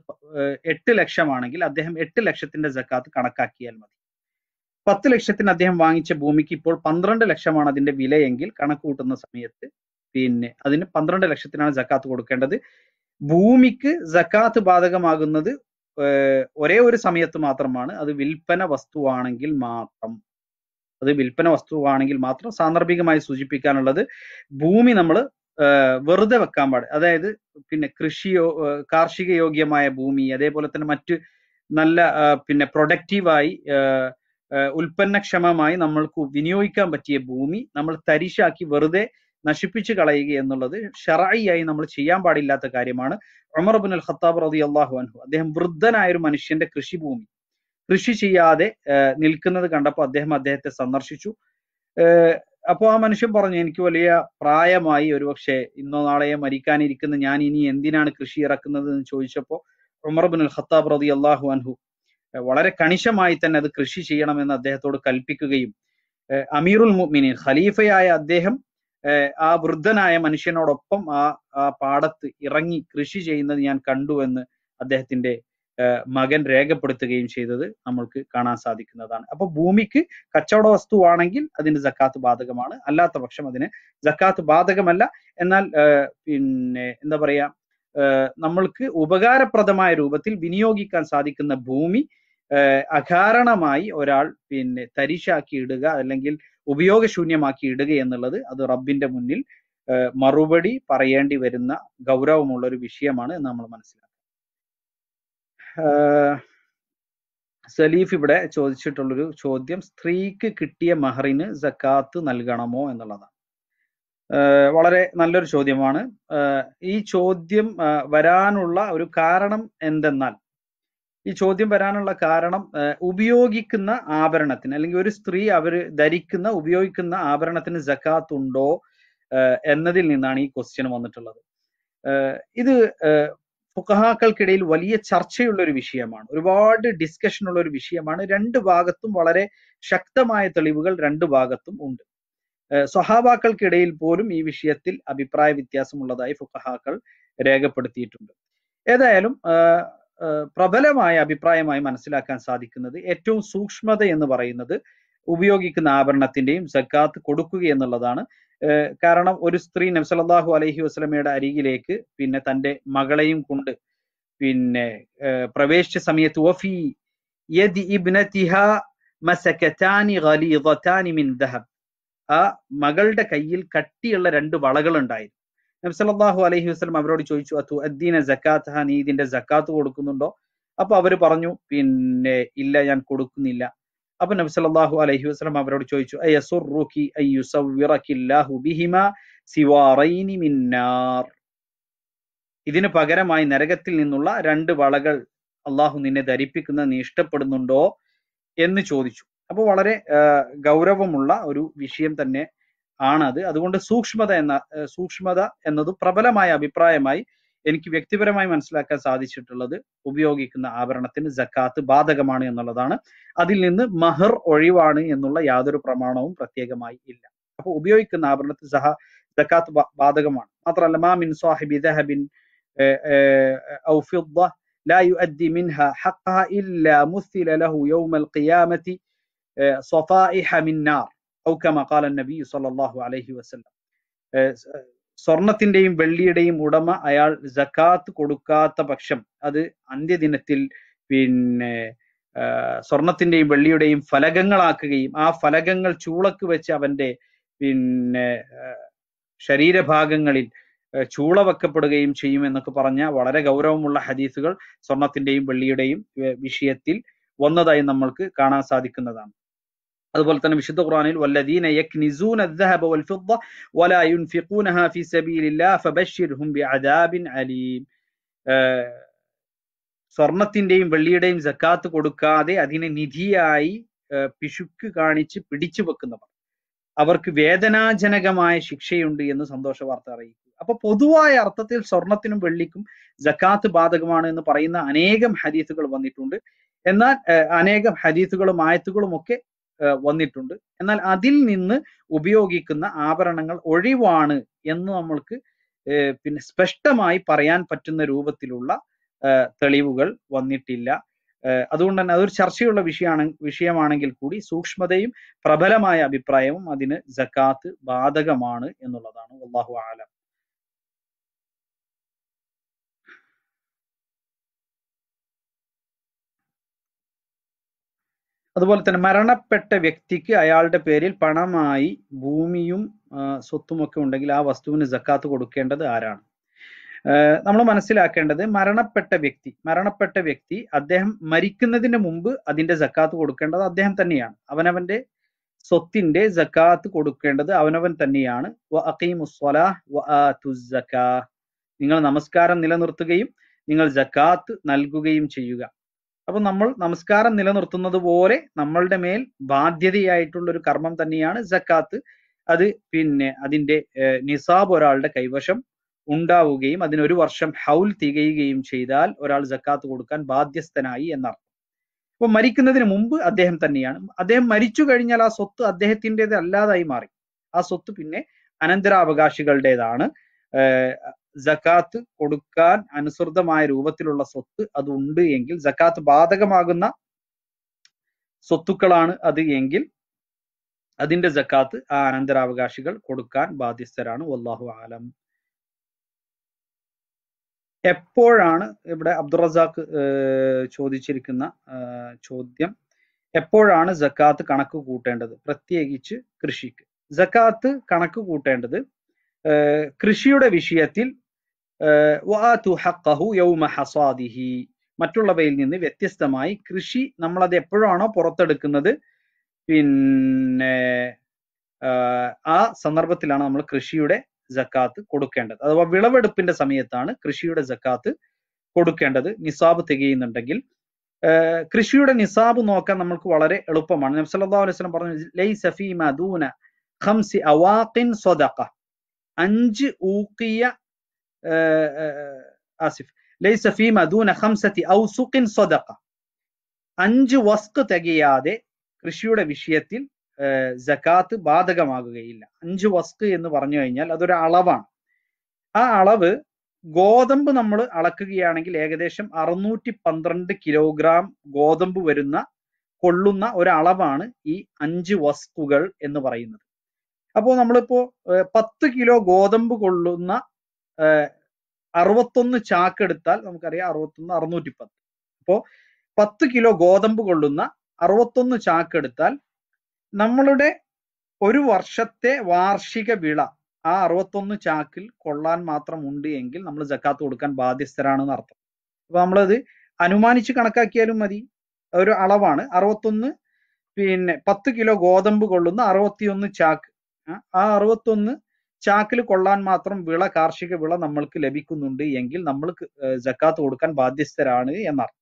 എട്ട് ലക്ഷമാണെങ്കിൽ അദ്ദേഹം എട്ട് ലക്ഷത്തിന്റെ ജക്കാത്ത് കണക്കാക്കിയാൽ മതി പത്ത് ലക്ഷത്തിന് അദ്ദേഹം വാങ്ങിച്ച ഭൂമിക്ക് ഇപ്പോൾ പന്ത്രണ്ട് ലക്ഷമാണ് അതിന്റെ വിലയെങ്കിൽ കണക്കുകൂട്ടുന്ന സമയത്ത് പിന്നെ അതിന് പന്ത്രണ്ട് ലക്ഷത്തിനാണ് ജക്കാത്ത് കൊടുക്കേണ്ടത് ഭൂമിക്ക് ജക്കാത്ത് ബാധകമാകുന്നത് ഒരേ ഒരു സമയത്ത് മാത്രമാണ് അത് വിൽപ്പന വസ്തുവാണെങ്കിൽ മാത്രം അത് വിൽപ്പന വസ്തുവാണെങ്കിൽ മാത്രം സാന്ദർഭികമായി സൂചിപ്പിക്കാനുള്ളത് ഭൂമി നമ്മൾ വെറുതെ വെക്കാൻ പാടില്ല അതായത് പിന്നെ കൃഷിയോ കാർഷിക യോഗ്യമായ ഭൂമി അതേപോലെ തന്നെ മറ്റ് നല്ല പിന്നെ പ്രൊഡക്റ്റീവായി ഉൽപ്പന്നക്ഷമമായി നമ്മൾക്ക് വിനിയോഗിക്കാൻ പറ്റിയ ഭൂമി നമ്മൾ തരിശാക്കി വെറുതെ നശിപ്പിച്ചു കളയുക എന്നുള്ളത് ഷറായി നമ്മൾ ചെയ്യാൻ പാടില്ലാത്ത കാര്യമാണ് ഉമർ ബുൻ അൽ ഖത്താബ് റതി അള്ളാഹു അൻഹു അദ്ദേഹം വൃദ്ധനായ ഒരു മനുഷ്യന്റെ കൃഷിഭൂമി കൃഷി ചെയ്യാതെ നിൽക്കുന്നത് കണ്ടപ്പോൾ അദ്ദേഹം അദ്ദേഹത്തെ സന്ദർശിച്ചു അപ്പോൾ ആ മനുഷ്യൻ പറഞ്ഞു എനിക്ക് വലിയ പ്രായമായി ഒരുപക്ഷെ ഇന്നോ നാളെയോ മരിക്കാനിരിക്കുന്ന ഞാൻ ഇനി എന്തിനാണ് കൃഷി ഇറക്കുന്നത് എന്ന് ചോദിച്ചപ്പോൾ ഉമർ ബിൻ അൽ ഖത്താബ് റതി അള്ളാഹു അൻഹു വളരെ കണിശമായി തന്നെ അത് കൃഷി ചെയ്യണമെന്ന് അദ്ദേഹത്തോട് കൽപ്പിക്കുകയും അമീറുൽ മുഅ്മിനീൻ ഖലീഫയായ അദ്ദേഹം ആ വൃദ്ധനായ മനുഷ്യനോടൊപ്പം ആ ആ പാടത്ത് ഇറങ്ങി കൃഷി ചെയ്യുന്നത് ഞാൻ കണ്ടു എന്ന് അദ്ദേഹത്തിന്റെ മകൻ രേഖപ്പെടുത്തുകയും ചെയ്തത് നമ്മൾക്ക് കാണാൻ സാധിക്കുന്നതാണ് അപ്പൊ ഭൂമിക്ക് കച്ചവട വസ്തുവാണെങ്കിൽ അതിന് ജക്കാത്ത് ബാധകമാണ് അല്ലാത്ത പക്ഷം അതിന് ജക്കാത്ത് ബാധകമല്ല എന്നാൽ പിന്നെ എന്താ പറയാ നമ്മൾക്ക് ഉപകാരപ്രദമായ രൂപത്തിൽ വിനിയോഗിക്കാൻ സാധിക്കുന്ന ഭൂമി അകാരണമായി ഒരാൾ പിന്നെ തരിശാക്കി ഇടുക അല്ലെങ്കിൽ ഉപയോഗശൂന്യമാക്കി ഇടുക എന്നുള്ളത് അത് റബ്ബിന്റെ മുന്നിൽ മറുപടി പറയേണ്ടി വരുന്ന ഗൗരവമുള്ള ഒരു വിഷയമാണ് എന്ന് നമ്മൾ മനസ്സിലാക്കുക സലീഫ് ഇവിടെ ചോദിച്ചിട്ടുള്ളൊരു ചോദ്യം സ്ത്രീക്ക് കിട്ടിയ മഹറിന് സക്കാത്ത് നൽകണമോ എന്നുള്ളതാണ് വളരെ നല്ലൊരു ചോദ്യമാണ് ഈ ചോദ്യം വരാനുള്ള ഒരു കാരണം എന്തെന്നാൽ ഈ ചോദ്യം വരാനുള്ള കാരണം ഉപയോഗിക്കുന്ന ആഭരണത്തിന് അല്ലെങ്കിൽ ഒരു സ്ത്രീ അവർ ധരിക്കുന്ന ഉപയോഗിക്കുന്ന ആഭരണത്തിന് ജക്കാത്ത് ഉണ്ടോ എന്നതിൽ നിന്നാണ് ഈ ക്വസ്റ്റ്യൻ വന്നിട്ടുള്ളത് ഇത് ഫുഖഹാക്കൾക്കിടയിൽ വലിയ ചർച്ചയുള്ള ഒരു വിഷയമാണ് ഒരുപാട് ഡിസ്കഷൻ ഉള്ള ഒരു വിഷയമാണ് രണ്ട് ഭാഗത്തും വളരെ ശക്തമായ തെളിവുകൾ രണ്ട് ഭാഗത്തും ഉണ്ട് സ്വഹാബാക്കൾക്കിടയിൽ പോലും ഈ വിഷയത്തിൽ അഭിപ്രായ വ്യത്യാസമുള്ളതായി ഫുഖഹാക്കൾ രേഖപ്പെടുത്തിയിട്ടുണ്ട് ഏതായാലും പ്രബലമായ അഭിപ്രായമായി മനസ്സിലാക്കാൻ സാധിക്കുന്നത് ഏറ്റവും സൂക്ഷ്മത എന്ന് പറയുന്നത് ഉപയോഗിക്കുന്ന ആഭരണത്തിന്റെയും സക്കാത്ത് കൊടുക്കുക എന്നുള്ളതാണ് കാരണം ഒരു സ്ത്രീ നബ്സലല്ലാഹു അലഹി വസ്ലമയുടെ അരികിലേക്ക് പിന്നെ തന്റെ മകളെയും കൊണ്ട് പിന്നെ പ്രവേശിച്ച സമയത്ത് വഫി യദ് മിൻ ദഹബ് ആ മകളുടെ കയ്യിൽ കട്ടിയുള്ള രണ്ട് വളകൾ ഉണ്ടായിരുന്നു സല്ലല്ലാഹു അലൈഹി വസ്ലം അവരോട് ചോദിച്ചു അതു അദ്ദീന ജക്കാത്ത് നീ ഇതിന്റെ ജക്കാത്ത് കൊടുക്കുന്നുണ്ടോ അപ്പൊ അവര് പറഞ്ഞു പിന്നെ ഇല്ല ഞാൻ കൊടുക്കുന്നില്ല അപ്പൊ നബി സല്ലല്ലാഹു അലൈഹി വസല്ലം അവരോട് ചോദിച്ചു അയസുറുക്കി അയ്യുസവ്വിറക്കില്ലാഹു ബിഹിമാ സിവാറൈനി മിന്നാർ ഇതിനു പകരമായി നരകത്തിൽ നിന്നുള്ള രണ്ട് വളകൾ അള്ളാഹു നിന്നെ ധരിപ്പിക്കുന്ന നീ ഇഷ്ടപ്പെടുന്നുണ്ടോ എന്ന് ചോദിച്ചു അപ്പോൾ വളരെ ഗൗരവമുള്ള ഒരു വിഷയം തന്നെ ആണത് അതുകൊണ്ട് സൂക്ഷ്മത എന്ന സൂക്ഷ്മത എന്നത് പ്രബലമായ അഭിപ്രായമായി എനിക്ക് വ്യക്തിപരമായി മനസ്സിലാക്കാൻ സാധിച്ചിട്ടുള്ളത് ഉപയോഗിക്കുന്ന ആഭരണത്തിന് ജക്കാത്ത് ബാധകമാണ് എന്നുള്ളതാണ് അതിൽ നിന്ന് മഹർ ഒഴിവാണ് എന്നുള്ള യാതൊരു പ്രമാണവും പ്രത്യേകമായി ഇല്ല അപ്പോൾ ഉപയോഗിക്കുന്ന ആഭരണത്തിന് സഹ ജക്കാത്ത് ബാധകമാണ് മാത്രമല്ല മാമിൻ സാഹിബി ദഹബിൻ ഇല്ല يؤدي منها യൗമൽ إلا مثل له يوم ഔ കമ കാല നബി സല്ലാഹു അലഹി വസല്ലം സ്വർണത്തിന്റെയും വെള്ളിയുടെയും ഉടമ അയാൾ ജക്കാത്ത് കൊടുക്കാത്ത പക്ഷം അത് അന്ത്യദിനത്തിൽ പിന്നെ സ്വർണത്തിന്റെയും വെള്ളിയുടെയും ഫലകങ്ങളാക്കുകയും ആ ഫലകങ്ങൾ ചൂളക്ക് വെച്ച് അവന്റെ പിന്നെ ശരീരഭാഗങ്ങളിൽ ചൂള വെക്കപ്പെടുകയും ചെയ്യും എന്നൊക്കെ പറഞ്ഞ വളരെ ഗൗരവമുള്ള ഹദീസുകൾ സ്വർണത്തിന്റെയും വെള്ളിയുടെയും വിഷയത്തിൽ വന്നതായി നമ്മൾക്ക് കാണാൻ സാധിക്കുന്നതാണ് അതുപോലെ തന്നെ വിശുദ്ധ ഖുറാനിൽ വല്ലദീന യക്നിസൂന الذهب والفضة ولا ينفقونها في سبيل الله فبشرهم بعذاب അലീം സ്വർണത്തിന്റെയും വെള്ളിയുടെയും സക്കാത്ത് കൊടുക്കാതെ അതിനെ നിധിയായി പിശുക്ക് കാണിച്ച് പിടിച്ചു വെക്കുന്നവർ അവർക്ക് വേദനാജനകമായ ശിക്ഷയുണ്ട് എന്ന് സന്തോഷ വാർത്ത അറിയിക്കും അപ്പൊ പൊതുവായ അർത്ഥത്തിൽ സ്വർണത്തിനും വെള്ളിക്കും ജക്കാത്ത് ബാധകമാണ് എന്ന് പറയുന്ന അനേകം ഹദീസുകൾ വന്നിട്ടുണ്ട് എന്നാൽ അനേകം ഹദീസുകളും ആയത്തുകളും ഒക്കെ വന്നിട്ടുണ്ട് എന്നാൽ അതിൽ നിന്ന് ഉപയോഗിക്കുന്ന ആഭരണങ്ങൾ ഒഴിവാണ് എന്ന് നമ്മൾക്ക് പിന്നെ സ്പഷ്ടമായി പറയാൻ പറ്റുന്ന രൂപത്തിലുള്ള തെളിവുകൾ വന്നിട്ടില്ല അതുകൊണ്ട് തന്നെ അതൊരു ചർച്ചയുള്ള വിഷയമാണ് വിഷയമാണെങ്കിൽ കൂടി സൂക്ഷ്മതയും പ്രബലമായ അഭിപ്രായവും അതിന് ജക്കാത്ത് ബാധകമാണ് എന്നുള്ളതാണ് അള്ളാഹു ആലം അതുപോലെ തന്നെ മരണപ്പെട്ട വ്യക്തിക്ക് അയാളുടെ പേരിൽ പണമായി ഭൂമിയും സ്വത്തുമൊക്കെ ഉണ്ടെങ്കിൽ ആ വസ്തുവിന് ജക്കാത്ത് കൊടുക്കേണ്ടത് ആരാണ് നമ്മൾ മനസ്സിലാക്കേണ്ടത് മരണപ്പെട്ട വ്യക്തി മരണപ്പെട്ട വ്യക്തി അദ്ദേഹം മരിക്കുന്നതിന് മുമ്പ് അതിന്റെ ജക്കാത്ത് കൊടുക്കേണ്ടത് അദ്ദേഹം തന്നെയാണ് അവനവന്റെ സ്വത്തിന്റെ ജക്കാത്ത് കൊടുക്കേണ്ടത് അവനവൻ തന്നെയാണ് നിങ്ങൾ നമസ്കാരം നിലനിർത്തുകയും നിങ്ങൾ ജക്കാത്ത് നൽകുകയും ചെയ്യുക അപ്പൊ നമ്മൾ നമസ്കാരം നിലനിർത്തുന്നത് പോലെ നമ്മളുടെ മേൽ ബാധ്യതയായിട്ടുള്ള ഒരു കർമ്മം തന്നെയാണ് സക്കാത്ത് അത് പിന്നെ അതിന്റെ നിസാബ് ഒരാളുടെ കൈവശം ഉണ്ടാവുകയും അതിനൊരു വർഷം ഹൗൽ തികയുകയും ചെയ്താൽ ഒരാൾ സക്കാത്ത് കൊടുക്കാൻ ബാധ്യസ്ഥനായി എന്നർത്ഥം അപ്പൊ മരിക്കുന്നതിന് മുമ്പ് അദ്ദേഹം തന്നെയാണ് അദ്ദേഹം മരിച്ചു കഴിഞ്ഞാൽ ആ സ്വത്ത് അദ്ദേഹത്തിൻ്റെത് അല്ലാതായി മാറി ആ സ്വത്ത് പിന്നെ അനന്തരാവകാശികളുടേതാണ് ജക്കാത്ത് കൊടുക്കാൻ അനുസൃതമായ രൂപത്തിലുള്ള സ്വത്ത് അത് ഉണ്ട് എങ്കിൽ ജക്കാത്ത് ബാധകമാകുന്ന സ്വത്തുക്കളാണ് അത് എങ്കിൽ അതിന്റെ ജക്കാത്ത് ആ അനന്തരാവകാശികൾ കൊടുക്കാൻ ബാധ്യസ്ഥരാണ് വല്ലാഹു ആലം എപ്പോഴാണ് ഇവിടെ അബ്ദുറസാഖ് ചോദിച്ചിരിക്കുന്ന ചോദ്യം എപ്പോഴാണ് ജക്കാത്ത് കണക്ക് കൂട്ടേണ്ടത് പ്രത്യേകിച്ച് കൃഷിക്ക് ജക്കാത്ത് കണക്ക് കൂട്ടേണ്ടത് കൃഷിയുടെ വിഷയത്തിൽ വാതു ഹക്കഹു യൗമ ഹസാദിഹി മറ്റുള്ളവയിൽ നിന്ന് വ്യത്യസ്തമായി കൃഷി നമ്മളത് എപ്പോഴാണോ പുറത്തെടുക്കുന്നത് പിന്നെ ആ സന്ദർഭത്തിലാണ് നമ്മൾ കൃഷിയുടെ ജക്കാത്ത് കൊടുക്കേണ്ടത് അഥവാ വിളവെടുപ്പിന്റെ സമയത്താണ് കൃഷിയുടെ ജക്കാത്ത് കൊടുക്കേണ്ടത് നിസാബ് തികയുന്നുണ്ടെങ്കിൽ കൃഷിയുടെ നിസാബ് നോക്കാൻ നമുക്ക് വളരെ എളുപ്പമാണ് നബി സല്ലല്ലാഹു അലൈഹി വസല്ലം പറഞ്ഞു ലൈ സഫീമ ദൂന ഖംസി അഞ്ച് ഊക്കിയ ആസിഫ് ലൈസ ഫീമ ദൂന ഹംസത്തി ഔസുഖിൻ സ്വതക്ക അഞ്ച് വസ്ക് തികയാതെ കൃഷിയുടെ വിഷയത്തിൽ ജക്കാത്ത് ബാധകമാകുകയില്ല അഞ്ച് വസ്ക് എന്ന് പറഞ്ഞു കഴിഞ്ഞാൽ അതൊരു അളവാണ് ആ അളവ് ഗോതമ്പ് നമ്മൾ അളക്കുകയാണെങ്കിൽ ഏകദേശം അറുന്നൂറ്റി പന്ത്രണ്ട് കിലോഗ്രാം ഗോതമ്പ് വരുന്ന കൊള്ളുന്ന ഒരളവാണ് ഈ അഞ്ച് വസ്തുകൾ എന്ന് പറയുന്നത് അപ്പോൾ നമ്മളിപ്പോ പത്ത് കിലോ ഗോതമ്പ് കൊള്ളുന്ന അറുപത്തൊന്ന് ചാക്ക് എടുത്താൽ നമുക്കറിയാം അറുപത്തൊന്ന് അറുന്നൂറ്റി പത്ത് അപ്പോൾ പത്ത് കിലോ ഗോതമ്പ് കൊള്ളുന്ന അറുപത്തൊന്ന് ചാക്ക് എടുത്താൽ നമ്മളുടെ ഒരു വർഷത്തെ വാർഷിക വിള ആ അറുപത്തൊന്ന് ചാക്കിൽ കൊള്ളാൻ മാത്രം ഉണ്ട് എങ്കിൽ നമ്മൾ ജക്കാത്ത് കൊടുക്കാൻ ബാധ്യസ്ഥരാണെന്ന് അർത്ഥം അപ്പൊ നമ്മളത് അനുമാനിച്ച് കണക്കാക്കിയാലും മതി ഒരു അളവാണ് അറുപത്തൊന്ന് പിന്നെ പത്ത് കിലോ ഗോതമ്പ് കൊള്ളുന്ന അറുപത്തിയൊന്ന് ചാക്ക് ആ അറുപത്തൊന്ന് ചാക്കിൽ കൊള്ളാൻ മാത്രം വിള കാർഷിക വിള നമ്മൾക്ക് ലഭിക്കുന്നുണ്ട് എങ്കിൽ നമ്മൾ ജക്കാത്ത് കൊടുക്കാൻ ബാധ്യസ്ഥരാണ് എന്നർത്ഥം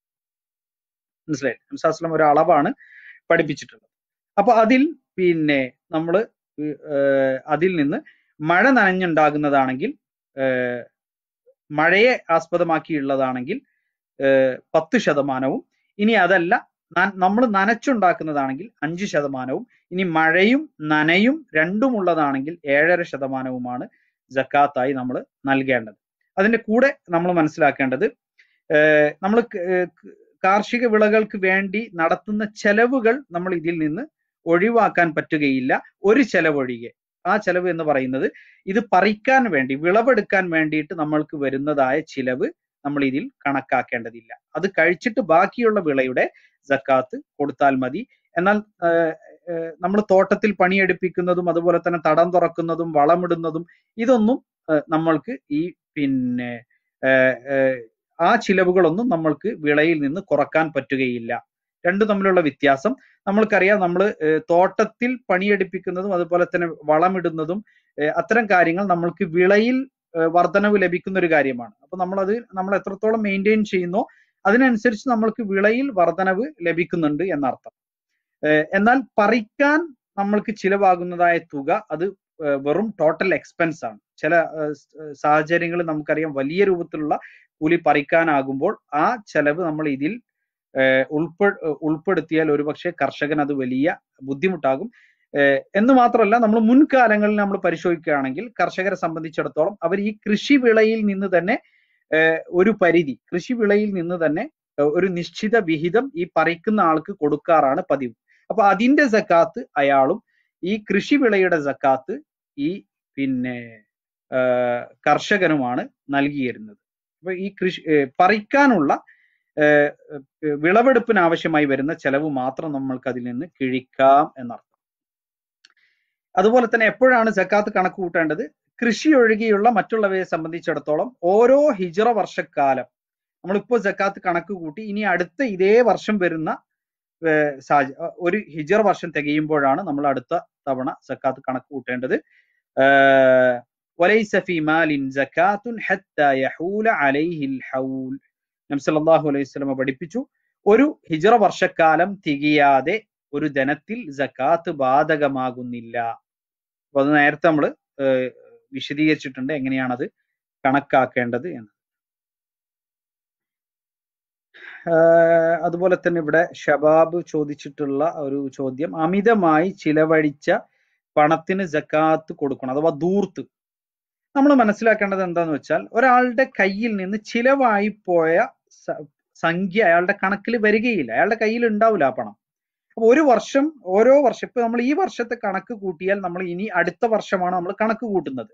മനസ്സിലായി അംസാസ്ലം ഒരു അളവാണ് പഠിപ്പിച്ചിട്ടുള്ളത് അപ്പൊ അതിൽ പിന്നെ നമ്മൾ അതിൽ നിന്ന് മഴ നനഞ്ഞുണ്ടാകുന്നതാണെങ്കിൽ മഴയെ ആസ്പദമാക്കിയുള്ളതാണെങ്കിൽ പത്ത് ശതമാനവും ഇനി അതല്ല നമ്മൾ നനച്ചുണ്ടാക്കുന്നതാണെങ്കിൽ അഞ്ച് ശതമാനവും ഇനി മഴയും നനയും രണ്ടും ഉള്ളതാണെങ്കിൽ ഏഴര ശതമാനവുമാണ് ജക്കാത്തായി നമ്മൾ നൽകേണ്ടത് അതിന്റെ കൂടെ നമ്മൾ മനസ്സിലാക്കേണ്ടത് നമ്മൾ കാർഷിക വിളകൾക്ക് വേണ്ടി നടത്തുന്ന ചെലവുകൾ നമ്മൾ ഇതിൽ നിന്ന് ഒഴിവാക്കാൻ പറ്റുകയില്ല ഒരു ചെലവൊഴികെ ആ ചെലവ് എന്ന് പറയുന്നത് ഇത് പറിക്കാൻ വേണ്ടി വിളവെടുക്കാൻ വേണ്ടിയിട്ട് നമ്മൾക്ക് വരുന്നതായ ചിലവ് നമ്മൾ ഇതിൽ കണക്കാക്കേണ്ടതില്ല അത് കഴിച്ചിട്ട് ബാക്കിയുള്ള വിളയുടെ ജക്കാത്ത് കൊടുത്താൽ മതി എന്നാൽ നമ്മൾ തോട്ടത്തിൽ പണിയെടുപ്പിക്കുന്നതും അതുപോലെ തന്നെ തടം തുറക്കുന്നതും വളമിടുന്നതും ഇതൊന്നും നമ്മൾക്ക് ഈ പിന്നെ ആ ചിലവുകളൊന്നും നമ്മൾക്ക് വിളയിൽ നിന്ന് കുറക്കാൻ പറ്റുകയില്ല രണ്ടു തമ്മിലുള്ള വ്യത്യാസം നമ്മൾക്കറിയാം നമ്മൾ തോട്ടത്തിൽ പണിയെടുപ്പിക്കുന്നതും അതുപോലെ തന്നെ വളമിടുന്നതും അത്തരം കാര്യങ്ങൾ നമ്മൾക്ക് വിളയിൽ വർധനവ് ലഭിക്കുന്ന ഒരു കാര്യമാണ് അപ്പൊ നമ്മളത് നമ്മൾ എത്രത്തോളം മെയിൻറ്റെയിൻ ചെയ്യുന്നോ അതിനനുസരിച്ച് നമ്മൾക്ക് വിളയിൽ വർധനവ് ലഭിക്കുന്നുണ്ട് എന്നർത്ഥം എന്നാൽ പറിക്കാൻ നമ്മൾക്ക് ചിലവാകുന്നതായ തുക അത് വെറും ടോട്ടൽ എക്സ്പെൻസ് ആണ് ചില സാഹചര്യങ്ങളിൽ നമുക്കറിയാം വലിയ രൂപത്തിലുള്ള കൂലി പറിക്കാനാകുമ്പോൾ ആ ചെലവ് നമ്മൾ ഇതിൽ ഉൾപ്പെ ഉൾപ്പെടുത്തിയാൽ ഒരുപക്ഷെ കർഷകൻ അത് വലിയ ബുദ്ധിമുട്ടാകും എന്ന് മാത്രമല്ല നമ്മൾ മുൻകാലങ്ങളിൽ നമ്മൾ പരിശോധിക്കുകയാണെങ്കിൽ കർഷകരെ സംബന്ധിച്ചിടത്തോളം അവർ ഈ കൃഷിവിളയിൽ നിന്ന് തന്നെ ഒരു പരിധി കൃഷിവിളയിൽ നിന്ന് തന്നെ ഒരു നിശ്ചിത വിഹിതം ഈ പറിക്കുന്ന ആൾക്ക് കൊടുക്കാറാണ് പതിവ് അപ്പൊ അതിന്റെ സക്കാത്ത് അയാളും ഈ കൃഷിവിളയുടെ സക്കാത്ത് ഈ പിന്നെ കർഷകനുമാണ് നൽകിയിരുന്നത് അപ്പൊ ഈ കൃഷി പറിക്കാനുള്ള വിളവെടുപ്പിന് ആവശ്യമായി വരുന്ന ചെലവ് മാത്രം നമ്മൾക്ക് അതിൽ നിന്ന് കിഴിക്കാം എന്നർത്ഥം അതുപോലെ തന്നെ എപ്പോഴാണ് ജക്കാത്ത് കണക്ക് കൂട്ടേണ്ടത് കൃഷി ഒഴികെയുള്ള മറ്റുള്ളവയെ സംബന്ധിച്ചിടത്തോളം ഓരോ ഹിജറ വർഷക്കാലം നമ്മളിപ്പോ ജക്കാത്ത് കണക്ക് കൂട്ടി ഇനി അടുത്ത ഇതേ വർഷം വരുന്ന ഒരു ഹിജർ വർഷം തികയുമ്പോഴാണ് നമ്മൾ അടുത്ത തവണ സക്കാത്ത് കണക്ക് കൂട്ടേണ്ടത് അലൈഹി പഠിപ്പിച്ചു ഒരു ഹിജറ വർഷക്കാലം തികയാതെ ഒരു ധനത്തിൽ ജക്കാത്ത് ബാധകമാകുന്നില്ല അപ്പൊ അത് നേരത്തെ നമ്മൾ വിശദീകരിച്ചിട്ടുണ്ട് എങ്ങനെയാണത് കണക്കാക്കേണ്ടത് എന്ന് അതുപോലെ തന്നെ ഇവിടെ ഷബാബ് ചോദിച്ചിട്ടുള്ള ഒരു ചോദ്യം അമിതമായി ചിലവഴിച്ച പണത്തിന് ജക്കാത്ത് കൊടുക്കണം അഥവാ ദൂർത്ത് നമ്മൾ മനസ്സിലാക്കേണ്ടത് എന്താന്ന് വെച്ചാൽ ഒരാളുടെ കയ്യിൽ നിന്ന് ചിലവായി പോയ സംഖ്യ അയാളുടെ കണക്കിൽ വരികയില്ല അയാളുടെ കയ്യിൽ ഉണ്ടാവില്ല ആ പണം അപ്പൊ ഒരു വർഷം ഓരോ വർഷം ഇപ്പൊ നമ്മൾ ഈ വർഷത്തെ കണക്ക് കൂട്ടിയാൽ നമ്മൾ ഇനി അടുത്ത വർഷമാണ് നമ്മൾ കണക്ക് കൂട്ടുന്നത്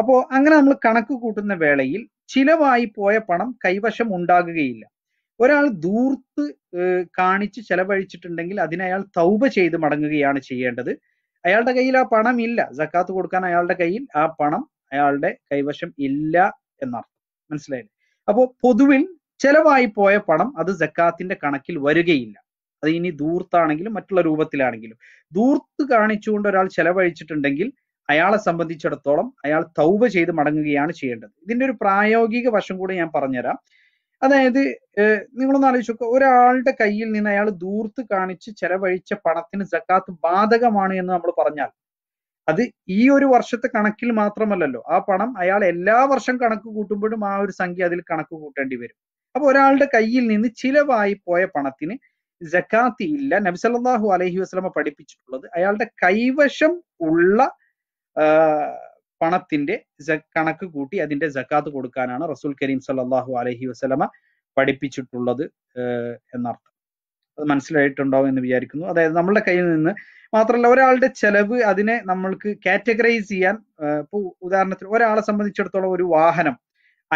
അപ്പോൾ അങ്ങനെ നമ്മൾ കണക്ക് കൂട്ടുന്ന വേളയിൽ ചിലവായി പോയ പണം കൈവശം ഉണ്ടാകുകയില്ല ഒരാൾ ദൂർത്ത് കാണിച്ച് ചെലവഴിച്ചിട്ടുണ്ടെങ്കിൽ അതിനെ അയാൾ തൗബ ചെയ്ത് മടങ്ങുകയാണ് ചെയ്യേണ്ടത് അയാളുടെ കയ്യിൽ ആ പണം ഇല്ല സക്കാത്ത് കൊടുക്കാൻ അയാളുടെ കയ്യിൽ ആ പണം അയാളുടെ കൈവശം ഇല്ല എന്നർത്ഥം മനസ്സിലായില്ലേ അപ്പോൾ പൊതുവിൽ ചെലവായി പോയ പണം അത് സക്കാത്തിന്റെ കണക്കിൽ വരികയില്ല അത് ഇനി ദൂർത്താണെങ്കിലും മറ്റുള്ള രൂപത്തിലാണെങ്കിലും ദൂർത്ത് കാണിച്ചുകൊണ്ട് ഒരാൾ ചെലവഴിച്ചിട്ടുണ്ടെങ്കിൽ അയാളെ സംബന്ധിച്ചിടത്തോളം അയാൾ തൗബ ചെയ്ത് മടങ്ങുകയാണ് ചെയ്യേണ്ടത് ഇതിന്റെ ഒരു പ്രായോഗിക വശം കൂടി ഞാൻ പറഞ്ഞുതരാം അതായത് നിങ്ങളൊന്ന് ആലോചിച്ചു ഒരാളുടെ കയ്യിൽ നിന്ന് അയാൾ ദൂർത്ത് കാണിച്ച് ചെലവഴിച്ച പണത്തിന് സക്കാത്ത് ബാധകമാണ് എന്ന് നമ്മൾ പറഞ്ഞാൽ അത് ഈ ഒരു വർഷത്തെ കണക്കിൽ മാത്രമല്ലല്ലോ ആ പണം അയാൾ എല്ലാ വർഷം കണക്ക് കൂട്ടുമ്പോഴും ആ ഒരു സംഖ്യ അതിൽ കണക്ക് കൂട്ടേണ്ടി വരും അപ്പൊ ഒരാളുടെ കയ്യിൽ നിന്ന് ചിലവായി പോയ പണത്തിന് ജക്കാത്ത് ഇല്ല സല്ലല്ലാഹു അലഹി വസ്ലമ പഠിപ്പിച്ചിട്ടുള്ളത് അയാളുടെ കൈവശം ഉള്ള പണത്തിന്റെ കണക്ക് കൂട്ടി അതിന്റെ ജക്കാത്ത് കൊടുക്കാനാണ് റസൂൽ കരീം സല്ലാഹു അലഹി വസ്ലമ പഠിപ്പിച്ചിട്ടുള്ളത് എന്നർത്ഥം അത് മനസ്സിലായിട്ടുണ്ടാവും എന്ന് വിചാരിക്കുന്നു അതായത് നമ്മളുടെ കയ്യിൽ നിന്ന് മാത്രമല്ല ഒരാളുടെ ചെലവ് അതിനെ നമ്മൾക്ക് കാറ്റഗറൈസ് ചെയ്യാൻ ഇപ്പോൾ ഉദാഹരണത്തിന് ഒരാളെ സംബന്ധിച്ചിടത്തോളം ഒരു വാഹനം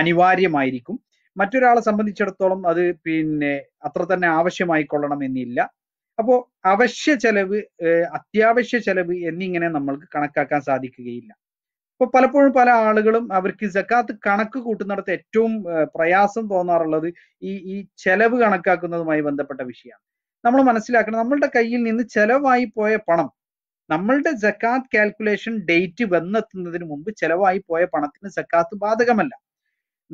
അനിവാര്യമായിരിക്കും മറ്റൊരാളെ സംബന്ധിച്ചിടത്തോളം അത് പിന്നെ അത്ര തന്നെ ആവശ്യമായിക്കൊള്ളണം എന്നില്ല അപ്പോൾ അവശ്യ ചെലവ് അത്യാവശ്യ ചെലവ് എന്നിങ്ങനെ നമ്മൾക്ക് കണക്കാക്കാൻ സാധിക്കുകയില്ല ഇപ്പോൾ പലപ്പോഴും പല ആളുകളും അവർക്ക് ജക്കാത്ത് കണക്ക് കൂട്ടുന്നിടത്ത് ഏറ്റവും പ്രയാസം തോന്നാറുള്ളത് ഈ ഈ ചെലവ് കണക്കാക്കുന്നതുമായി ബന്ധപ്പെട്ട വിഷയമാണ് നമ്മൾ മനസ്സിലാക്കണം നമ്മളുടെ കയ്യിൽ നിന്ന് ചെലവായി പോയ പണം നമ്മളുടെ ജക്കാത്ത് കാൽക്കുലേഷൻ ഡേറ്റ് വന്നെത്തുന്നതിന് മുമ്പ് ചെലവായി പോയ പണത്തിന് ജക്കാത്ത് ബാധകമല്ല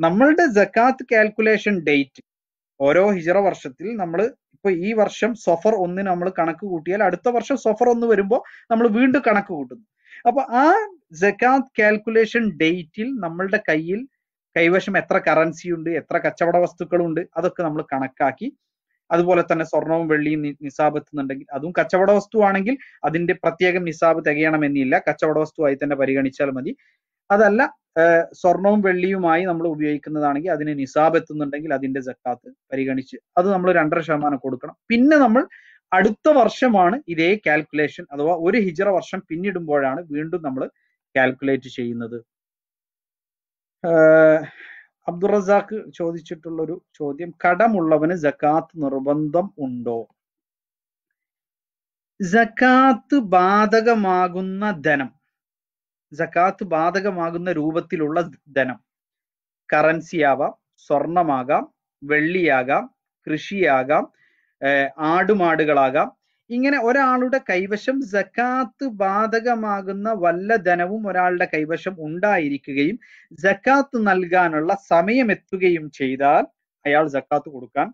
നമ്മളുടെ ജക്കാത്ത് കാൽക്കുലേഷൻ ഡേറ്റ് ഓരോ ഹിജറ വർഷത്തിൽ നമ്മൾ ഇപ്പൊ ഈ വർഷം സൊഫർ ഒന്ന് നമ്മൾ കണക്ക് കൂട്ടിയാൽ അടുത്ത വർഷം സൊഫർ ഒന്ന് വരുമ്പോൾ നമ്മൾ വീണ്ടും കണക്ക് കൂട്ടുന്നു അപ്പൊ ആ ജക്കാത്ത് കാൽക്കുലേഷൻ ഡേറ്റിൽ നമ്മളുടെ കയ്യിൽ കൈവശം എത്ര കറൻസി ഉണ്ട് എത്ര കച്ചവട വസ്തുക്കളുണ്ട് അതൊക്കെ നമ്മൾ കണക്കാക്കി അതുപോലെ തന്നെ സ്വർണവും വെള്ളിയും നിസാബത്ത് എന്നുണ്ടെങ്കിൽ അതും കച്ചവട വസ്തുവാണെങ്കിൽ അതിന്റെ പ്രത്യേകം നിസാബ് തികയണമെന്നില്ല കച്ചവട വസ്തുവായി തന്നെ പരിഗണിച്ചാൽ മതി അതല്ല സ്വർണവും വെള്ളിയുമായി നമ്മൾ ഉപയോഗിക്കുന്നതാണെങ്കിൽ അതിന് നിസാബ് എത്തുന്നുണ്ടെങ്കിൽ അതിന്റെ ജക്കാത്ത് പരിഗണിച്ച് അത് നമ്മൾ രണ്ടര ശതമാനം കൊടുക്കണം പിന്നെ നമ്മൾ അടുത്ത വർഷമാണ് ഇതേ കാൽക്കുലേഷൻ അഥവാ ഒരു ഹിജറ വർഷം പിന്നിടുമ്പോഴാണ് വീണ്ടും നമ്മൾ കാൽക്കുലേറ്റ് ചെയ്യുന്നത് അബ്ദുറസാഖ് ചോദിച്ചിട്ടുള്ള ഒരു ചോദ്യം കടമുള്ളവന് ജക്കാത്ത് നിർബന്ധം ഉണ്ടോ ജക്കാത്ത് ബാധകമാകുന്ന ധനം ജക്കാത്ത് ബാധകമാകുന്ന രൂപത്തിലുള്ള ധനം കറൻസിയാവാം സ്വർണമാകാം വെള്ളിയാകാം കൃഷിയാകാം ആടുമാടുകളാകാം ഇങ്ങനെ ഒരാളുടെ കൈവശം ജക്കാത്ത് ബാധകമാകുന്ന വല്ല ധനവും ഒരാളുടെ കൈവശം ഉണ്ടായിരിക്കുകയും ജക്കാത്ത് നൽകാനുള്ള എത്തുകയും ചെയ്താൽ അയാൾ ജക്കാത്ത് കൊടുക്കാൻ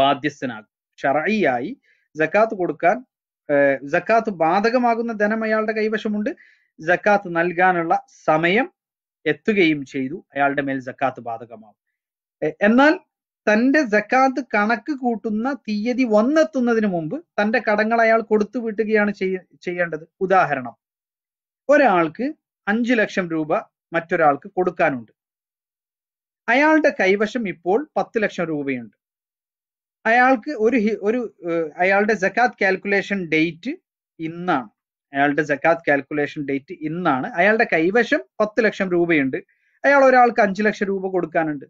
ബാധ്യസ്ഥനാകും ഷറയായി ജക്കാത്ത് കൊടുക്കാൻ ജക്കാത്ത് ബാധകമാകുന്ന ധനം അയാളുടെ കൈവശമുണ്ട് ജക്കാത്ത് നൽകാനുള്ള സമയം എത്തുകയും ചെയ്തു അയാളുടെ മേൽ ജക്കാത്ത് ബാധകമാവും എന്നാൽ തന്റെ ജക്കാത്ത് കണക്ക് കൂട്ടുന്ന തീയതി വന്നെത്തുന്നതിന് മുമ്പ് തന്റെ കടങ്ങൾ അയാൾ കൊടുത്തു വിട്ടുകയാണ് ചെയ്യേണ്ടത് ഉദാഹരണം ഒരാൾക്ക് അഞ്ചു ലക്ഷം രൂപ മറ്റൊരാൾക്ക് കൊടുക്കാനുണ്ട് അയാളുടെ കൈവശം ഇപ്പോൾ പത്ത് ലക്ഷം രൂപയുണ്ട് അയാൾക്ക് ഒരു ഒരു അയാളുടെ ജക്കാത്ത് കാൽക്കുലേഷൻ ഡേറ്റ് ഇന്നാണ് അയാളുടെ ജക്കാത്ത് കാൽക്കുലേഷൻ ഡേറ്റ് ഇന്നാണ് അയാളുടെ കൈവശം പത്ത് ലക്ഷം രൂപയുണ്ട് അയാൾ ഒരാൾക്ക് അഞ്ചു ലക്ഷം രൂപ കൊടുക്കാനുണ്ട്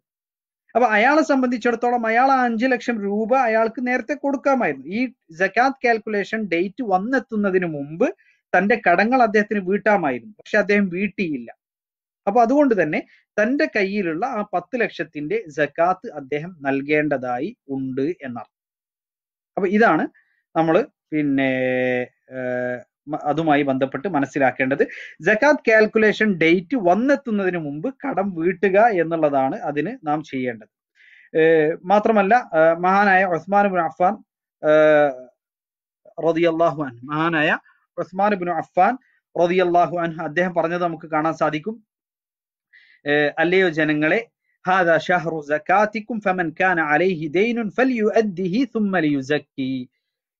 അപ്പൊ അയാളെ സംബന്ധിച്ചിടത്തോളം അയാൾ ആ അഞ്ചു ലക്ഷം രൂപ അയാൾക്ക് നേരത്തെ കൊടുക്കാമായിരുന്നു ഈ ജക്കാത്ത് കാൽക്കുലേഷൻ ഡേറ്റ് വന്നെത്തുന്നതിന് മുമ്പ് തന്റെ കടങ്ങൾ അദ്ദേഹത്തിന് വീട്ടാമായിരുന്നു പക്ഷെ അദ്ദേഹം വീട്ടിയില്ല അപ്പൊ അതുകൊണ്ട് തന്നെ തന്റെ കയ്യിലുള്ള ആ പത്ത് ലക്ഷത്തിന്റെ ജക്കാത്ത് അദ്ദേഹം നൽകേണ്ടതായി ഉണ്ട് എന്നർത്ഥം അപ്പൊ ഇതാണ് നമ്മൾ പിന്നെ അതുമായി ബന്ധപ്പെട്ട് മനസ്സിലാക്കേണ്ടത് ജക്കാത്ത് കാൽക്കുലേഷൻ ഡേറ്റ് വന്നെത്തുന്നതിന് മുമ്പ് കടം വീട്ടുക എന്നുള്ളതാണ് അതിന് നാം ചെയ്യേണ്ടത് മാത്രമല്ല മഹാനായ ഉസ്മാൻ ഇബ്നു അഫ്ഫാൻ റതിയല്ലാഹു അൻ മഹാനായ ഉസ്മാൻ ഇബ്നു അഫ്ഫാൻ റതിയല്ലാഹു അൻ അദ്ദേഹം പറഞ്ഞത് നമുക്ക് കാണാൻ സാധിക്കും അല്ലയോ ജനങ്ങളെ ഹാദാ شهر زكاتكم ഫമൻ കാന അലൈഹി دين فليؤده ثم ليزكي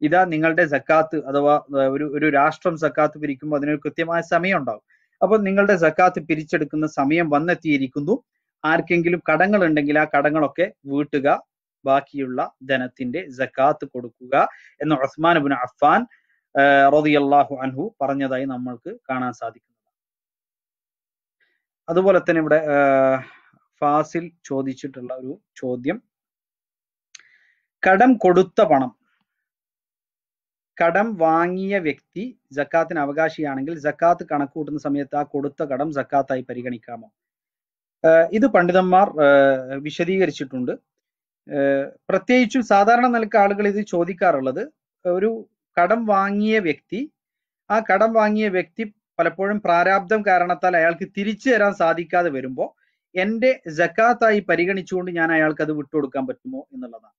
ഇതാ നിങ്ങളുടെ സക്കാത്ത് അഥവാ ഒരു ഒരു രാഷ്ട്രം സക്കാത്ത് പിരിക്കുമ്പോൾ അതിനൊരു കൃത്യമായ സമയം ഉണ്ടാവും അപ്പോൾ നിങ്ങളുടെ സക്കാത്ത് പിരിച്ചെടുക്കുന്ന സമയം വന്നെത്തിയിരിക്കുന്നു ആർക്കെങ്കിലും കടങ്ങൾ ഉണ്ടെങ്കിൽ ആ കടങ്ങളൊക്കെ വീട്ടുക ബാക്കിയുള്ള ധനത്തിന്റെ സക്കാത്ത് കൊടുക്കുക എന്ന് ഉസ്മാൻ ബിൻ അഫാൻ റതിയല്ലാഹു അൻഹു പറഞ്ഞതായി നമ്മൾക്ക് കാണാൻ സാധിക്കുന്നു അതുപോലെ തന്നെ ഇവിടെ ഫാസിൽ ചോദിച്ചിട്ടുള്ള ഒരു ചോദ്യം കടം കൊടുത്ത പണം കടം വാങ്ങിയ വ്യക്തി ജക്കാത്തിന് അവകാശിയാണെങ്കിൽ ജക്കാത്ത് കണക്കൂട്ടുന്ന സമയത്ത് ആ കൊടുത്ത കടം ജക്കാത്തായി പരിഗണിക്കാമോ ഇത് പണ്ഡിതന്മാർ വിശദീകരിച്ചിട്ടുണ്ട് പ്രത്യേകിച്ചും സാധാരണ നിലക്ക് ആളുകൾ ഇത് ചോദിക്കാറുള്ളത് ഒരു കടം വാങ്ങിയ വ്യക്തി ആ കടം വാങ്ങിയ വ്യക്തി പലപ്പോഴും പ്രാരാബ്ദം കാരണത്താൽ അയാൾക്ക് തിരിച്ചു തരാൻ സാധിക്കാതെ വരുമ്പോൾ എൻ്റെ ജക്കാത്തായി പരിഗണിച്ചുകൊണ്ട് ഞാൻ അയാൾക്ക് അത് വിട്ടുകൊടുക്കാൻ പറ്റുമോ എന്നുള്ളതാണ്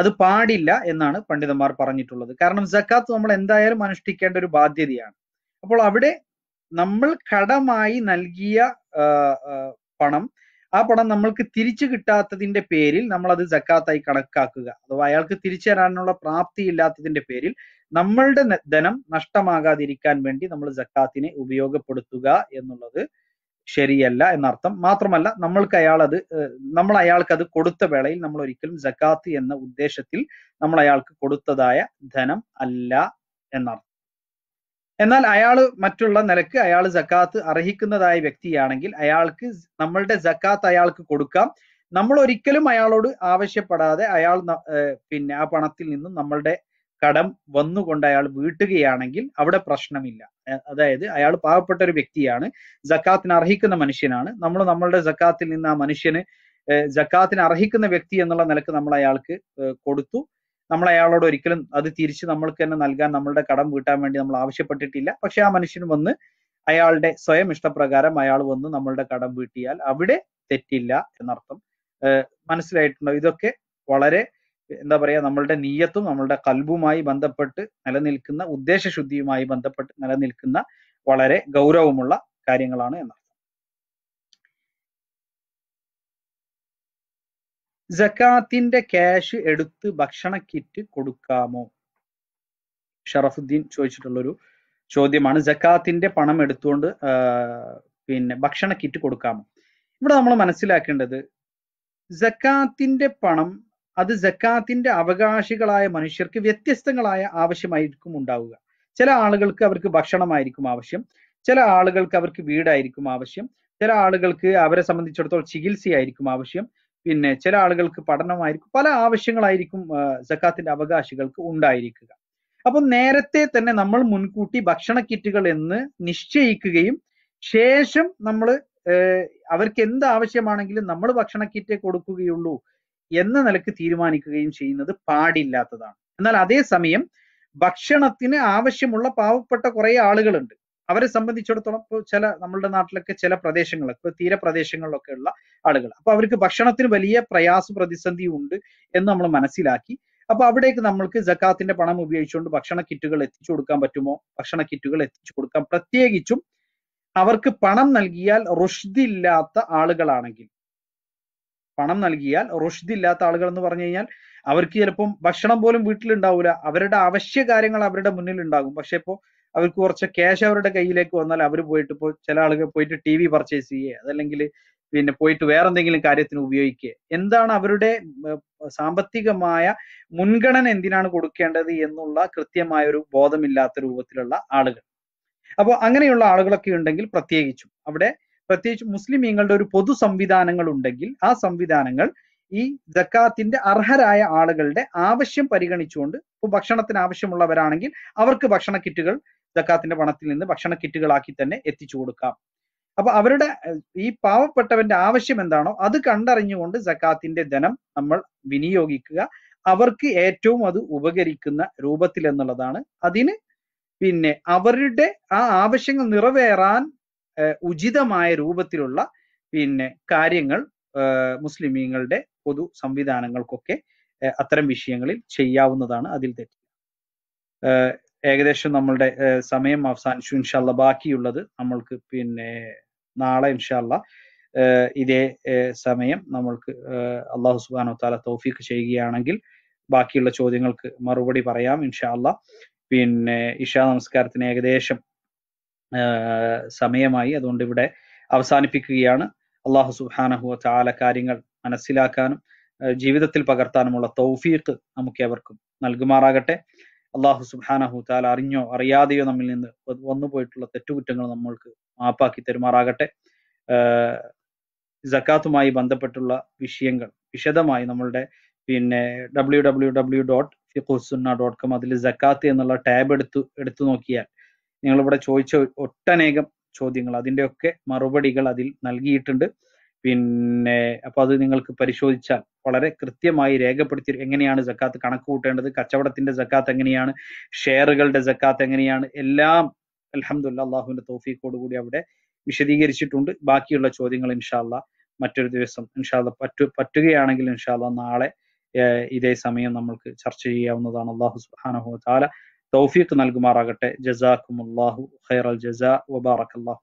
അത് പാടില്ല എന്നാണ് പണ്ഡിതന്മാർ പറഞ്ഞിട്ടുള്ളത് കാരണം സക്കാത്ത് നമ്മൾ എന്തായാലും അനുഷ്ഠിക്കേണ്ട ഒരു ബാധ്യതയാണ് അപ്പോൾ അവിടെ നമ്മൾ കടമായി നൽകിയ പണം ആ പണം നമ്മൾക്ക് തിരിച്ചു കിട്ടാത്തതിന്റെ പേരിൽ നമ്മൾ അത് ജക്കാത്തായി കണക്കാക്കുക അഥവാ അയാൾക്ക് തിരിച്ചു തരാനുള്ള പ്രാപ്തി ഇല്ലാത്തതിന്റെ പേരിൽ നമ്മളുടെ ധനം നഷ്ടമാകാതിരിക്കാൻ വേണ്ടി നമ്മൾ ജക്കാത്തിനെ ഉപയോഗപ്പെടുത്തുക എന്നുള്ളത് ശരിയല്ല എന്നർത്ഥം മാത്രമല്ല നമ്മൾക്ക് അയാൾ അത് നമ്മൾ അയാൾക്ക് അത് കൊടുത്ത വേളയിൽ നമ്മൾ ഒരിക്കലും ജക്കാത്ത് എന്ന ഉദ്ദേശത്തിൽ നമ്മൾ അയാൾക്ക് കൊടുത്തതായ ധനം അല്ല എന്നർത്ഥം എന്നാൽ അയാൾ മറ്റുള്ള നിലക്ക് അയാൾ ജക്കാത്ത് അർഹിക്കുന്നതായ വ്യക്തിയാണെങ്കിൽ അയാൾക്ക് നമ്മളുടെ ജക്കാത്ത് അയാൾക്ക് കൊടുക്കാം നമ്മൾ ഒരിക്കലും അയാളോട് ആവശ്യപ്പെടാതെ അയാൾ പിന്നെ ആ പണത്തിൽ നിന്നും നമ്മളുടെ കടം വന്നുകൊണ്ട് അയാൾ വീട്ടുകയാണെങ്കിൽ അവിടെ പ്രശ്നമില്ല അതായത് അയാൾ പാവപ്പെട്ട ഒരു വ്യക്തിയാണ് ജക്കാത്തിന് അർഹിക്കുന്ന മനുഷ്യനാണ് നമ്മൾ നമ്മളുടെ ജക്കാത്തിൽ നിന്ന് ആ മനുഷ്യന് ജക്കാത്തിന് അർഹിക്കുന്ന വ്യക്തി എന്നുള്ള നിലക്ക് നമ്മൾ അയാൾക്ക് കൊടുത്തു നമ്മൾ അയാളോട് ഒരിക്കലും അത് തിരിച്ച് നമ്മൾക്ക് തന്നെ നൽകാൻ നമ്മളുടെ കടം വീട്ടാൻ വേണ്ടി നമ്മൾ ആവശ്യപ്പെട്ടിട്ടില്ല പക്ഷെ ആ മനുഷ്യൻ വന്ന് അയാളുടെ സ്വയം ഇഷ്ടപ്രകാരം അയാൾ വന്ന് നമ്മളുടെ കടം വീട്ടിയാൽ അവിടെ തെറ്റില്ല എന്നർത്ഥം മനസ്സിലായിട്ടുണ്ടോ ഇതൊക്കെ വളരെ എന്താ പറയുക നമ്മളുടെ നീയത്തും നമ്മളുടെ കൽബുമായി ബന്ധപ്പെട്ട് നിലനിൽക്കുന്ന ഉദ്ദേശശുദ്ധിയുമായി ബന്ധപ്പെട്ട് നിലനിൽക്കുന്ന വളരെ ഗൗരവമുള്ള കാര്യങ്ങളാണ് എന്നർത്ഥം ജക്കാത്തിന്റെ ക്യാഷ് എടുത്ത് ഭക്ഷണ കിറ്റ് കൊടുക്കാമോ ഷറഫുദ്ദീൻ ചോദിച്ചിട്ടുള്ളൊരു ചോദ്യമാണ് ജക്കാത്തിന്റെ പണം എടുത്തുകൊണ്ട് പിന്നെ ഭക്ഷണ കിറ്റ് കൊടുക്കാമോ ഇവിടെ നമ്മൾ മനസ്സിലാക്കേണ്ടത് ജക്കാത്തിന്റെ പണം അത് ജക്കാത്തിന്റെ അവകാശികളായ മനുഷ്യർക്ക് വ്യത്യസ്തങ്ങളായ ആവശ്യമായിരിക്കും ഉണ്ടാവുക ചില ആളുകൾക്ക് അവർക്ക് ഭക്ഷണമായിരിക്കും ആവശ്യം ചില ആളുകൾക്ക് അവർക്ക് വീടായിരിക്കും ആവശ്യം ചില ആളുകൾക്ക് അവരെ സംബന്ധിച്ചിടത്തോളം ചികിത്സയായിരിക്കും ആവശ്യം പിന്നെ ചില ആളുകൾക്ക് പഠനമായിരിക്കും പല ആവശ്യങ്ങളായിരിക്കും ജക്കാത്തിന്റെ അവകാശികൾക്ക് ഉണ്ടായിരിക്കുക അപ്പം നേരത്തെ തന്നെ നമ്മൾ മുൻകൂട്ടി ഭക്ഷണ കിറ്റുകൾ എന്ന് നിശ്ചയിക്കുകയും ശേഷം നമ്മൾ അവർക്ക് എന്ത് ആവശ്യമാണെങ്കിലും നമ്മൾ ഭക്ഷണ കിറ്റേ കൊടുക്കുകയുള്ളൂ എന്ന നിലക്ക് തീരുമാനിക്കുകയും ചെയ്യുന്നത് പാടില്ലാത്തതാണ് എന്നാൽ അതേസമയം ഭക്ഷണത്തിന് ആവശ്യമുള്ള പാവപ്പെട്ട കുറെ ആളുകളുണ്ട് അവരെ സംബന്ധിച്ചിടത്തോളം ഇപ്പോൾ ചില നമ്മുടെ നാട്ടിലൊക്കെ ചില പ്രദേശങ്ങൾ ഇപ്പൊ തീരപ്രദേശങ്ങളിലൊക്കെ ഉള്ള ആളുകൾ അപ്പൊ അവർക്ക് ഭക്ഷണത്തിന് വലിയ പ്രയാസ പ്രതിസന്ധി ഉണ്ട് എന്ന് നമ്മൾ മനസ്സിലാക്കി അപ്പൊ അവിടേക്ക് നമ്മൾക്ക് ജക്കാത്തിന്റെ പണം ഉപയോഗിച്ചുകൊണ്ട് ഭക്ഷണ കിറ്റുകൾ എത്തിച്ചു കൊടുക്കാൻ പറ്റുമോ ഭക്ഷണ കിറ്റുകൾ എത്തിച്ചു കൊടുക്കാം പ്രത്യേകിച്ചും അവർക്ക് പണം നൽകിയാൽ റുഷ്ദില്ലാത്ത ആളുകളാണെങ്കിൽ പണം നൽകിയാൽ ഇല്ലാത്ത ആളുകൾ എന്ന് പറഞ്ഞു കഴിഞ്ഞാൽ അവർക്ക് ചിലപ്പം ഭക്ഷണം പോലും വീട്ടിലുണ്ടാവില്ല അവരുടെ അവശ്യ കാര്യങ്ങൾ അവരുടെ മുന്നിൽ ഉണ്ടാകും പക്ഷെ ഇപ്പോൾ അവർക്ക് കുറച്ച് ക്യാഷ് അവരുടെ കയ്യിലേക്ക് വന്നാൽ അവർ പോയിട്ട് ഇപ്പോൾ ചില ആളുകൾ പോയിട്ട് ടി വി പർച്ചേസ് ചെയ്യുക അതല്ലെങ്കിൽ പിന്നെ പോയിട്ട് വേറെ എന്തെങ്കിലും കാര്യത്തിന് ഉപയോഗിക്കുക എന്താണ് അവരുടെ സാമ്പത്തികമായ മുൻഗണന എന്തിനാണ് കൊടുക്കേണ്ടത് എന്നുള്ള കൃത്യമായ ഒരു ബോധമില്ലാത്ത രൂപത്തിലുള്ള ആളുകൾ അപ്പോൾ അങ്ങനെയുള്ള ആളുകളൊക്കെ ഉണ്ടെങ്കിൽ പ്രത്യേകിച്ചും അവിടെ പ്രത്യേകിച്ച് മുസ്ലിമീങ്ങളുടെ ഒരു പൊതു സംവിധാനങ്ങൾ ഉണ്ടെങ്കിൽ ആ സംവിധാനങ്ങൾ ഈ ജക്കാത്തിന്റെ അർഹരായ ആളുകളുടെ ആവശ്യം പരിഗണിച്ചുകൊണ്ട് ഇപ്പൊ ഭക്ഷണത്തിന് ആവശ്യമുള്ളവരാണെങ്കിൽ അവർക്ക് ഭക്ഷണ കിറ്റുകൾ ജക്കാത്തിന്റെ പണത്തിൽ നിന്ന് ഭക്ഷണ കിറ്റുകളാക്കി തന്നെ എത്തിച്ചു കൊടുക്കാം അപ്പൊ അവരുടെ ഈ പാവപ്പെട്ടവന്റെ ആവശ്യം എന്താണോ അത് കണ്ടറിഞ്ഞുകൊണ്ട് ജക്കാത്തിന്റെ ധനം നമ്മൾ വിനിയോഗിക്കുക അവർക്ക് ഏറ്റവും അത് ഉപകരിക്കുന്ന രൂപത്തിൽ എന്നുള്ളതാണ് അതിന് പിന്നെ അവരുടെ ആ ആവശ്യങ്ങൾ നിറവേറാൻ ഉചിതമായ രൂപത്തിലുള്ള പിന്നെ കാര്യങ്ങൾ മുസ്ലിമീങ്ങളുടെ പൊതു സംവിധാനങ്ങൾക്കൊക്കെ അത്തരം വിഷയങ്ങളിൽ ചെയ്യാവുന്നതാണ് അതിൽ തെറ്റ് ഏകദേശം നമ്മളുടെ സമയം അവസാനിച്ചു ഇൻഷാല്ല ബാക്കിയുള്ളത് നമ്മൾക്ക് പിന്നെ നാളെ ഇൻഷാല്ല ഇതേ സമയം നമ്മൾക്ക് അള്ളാഹു സുബാനോ താല തൗഫീഖ് ചെയ്യുകയാണെങ്കിൽ ബാക്കിയുള്ള ചോദ്യങ്ങൾക്ക് മറുപടി പറയാം ഇൻഷാല്ല പിന്നെ ഇഷാ നമസ്കാരത്തിന് ഏകദേശം സമയമായി അതുകൊണ്ട് ഇവിടെ അവസാനിപ്പിക്കുകയാണ് അള്ളാഹു സുഹാനഹു ചാല കാര്യങ്ങൾ മനസ്സിലാക്കാനും ജീവിതത്തിൽ പകർത്താനുമുള്ള തൗഫീഖ് നമുക്ക് എവർക്കും നൽകുമാറാകട്ടെ അള്ളാഹു സുഹാനഹു താല അറിഞ്ഞോ അറിയാതെയോ നമ്മിൽ നിന്ന് വന്നുപോയിട്ടുള്ള തെറ്റുകുറ്റങ്ങൾ നമ്മൾക്ക് മാപ്പാക്കി തരുമാറാകട്ടെ ജക്കാത്തുമായി ബന്ധപ്പെട്ടുള്ള വിഷയങ്ങൾ വിശദമായി നമ്മളുടെ പിന്നെ ഡബ്ല്യൂ ഡബ്ല്യൂ ഡബ്ല്യൂ ഡോട്ട് ഫിഖുസുന്ന ഡോട്ട് കോം അതിൽ ജക്കാത്ത് എന്നുള്ള ടാബ് എടുത്തു എടുത്തു നോക്കിയാൽ നിങ്ങളിവിടെ ചോദിച്ച ഒട്ടനേകം ചോദ്യങ്ങൾ അതിൻ്റെയൊക്കെ മറുപടികൾ അതിൽ നൽകിയിട്ടുണ്ട് പിന്നെ അപ്പൊ അത് നിങ്ങൾക്ക് പരിശോധിച്ചാൽ വളരെ കൃത്യമായി രേഖപ്പെടുത്തി എങ്ങനെയാണ് ജക്കാത്ത് കണക്ക് കൂട്ടേണ്ടത് കച്ചവടത്തിന്റെ ജക്കാത്ത് എങ്ങനെയാണ് ഷെയറുകളുടെ ജക്കാത്ത് എങ്ങനെയാണ് എല്ലാം അലഹമുല്ല അള്ളാഹുവിന്റെ തോഫീക്കോട് കൂടി അവിടെ വിശദീകരിച്ചിട്ടുണ്ട് ബാക്കിയുള്ള ചോദ്യങ്ങൾ ഇൻഷാല്ല മറ്റൊരു ദിവസം ഇൻഷാല്ല പറ്റു പറ്റുകയാണെങ്കിൽ ഇൻഷാല്ല നാളെ ഇതേ സമയം നമ്മൾക്ക് ചർച്ച ചെയ്യാവുന്നതാണ് അള്ളാഹു സുബാനഹു താല തൗഫീഖ് നൽകുമാറാകട്ടെ ജസാഖുമുല്ലാഹു ഖൈറൽ ജസാ വബാറക്കല്ലാഹു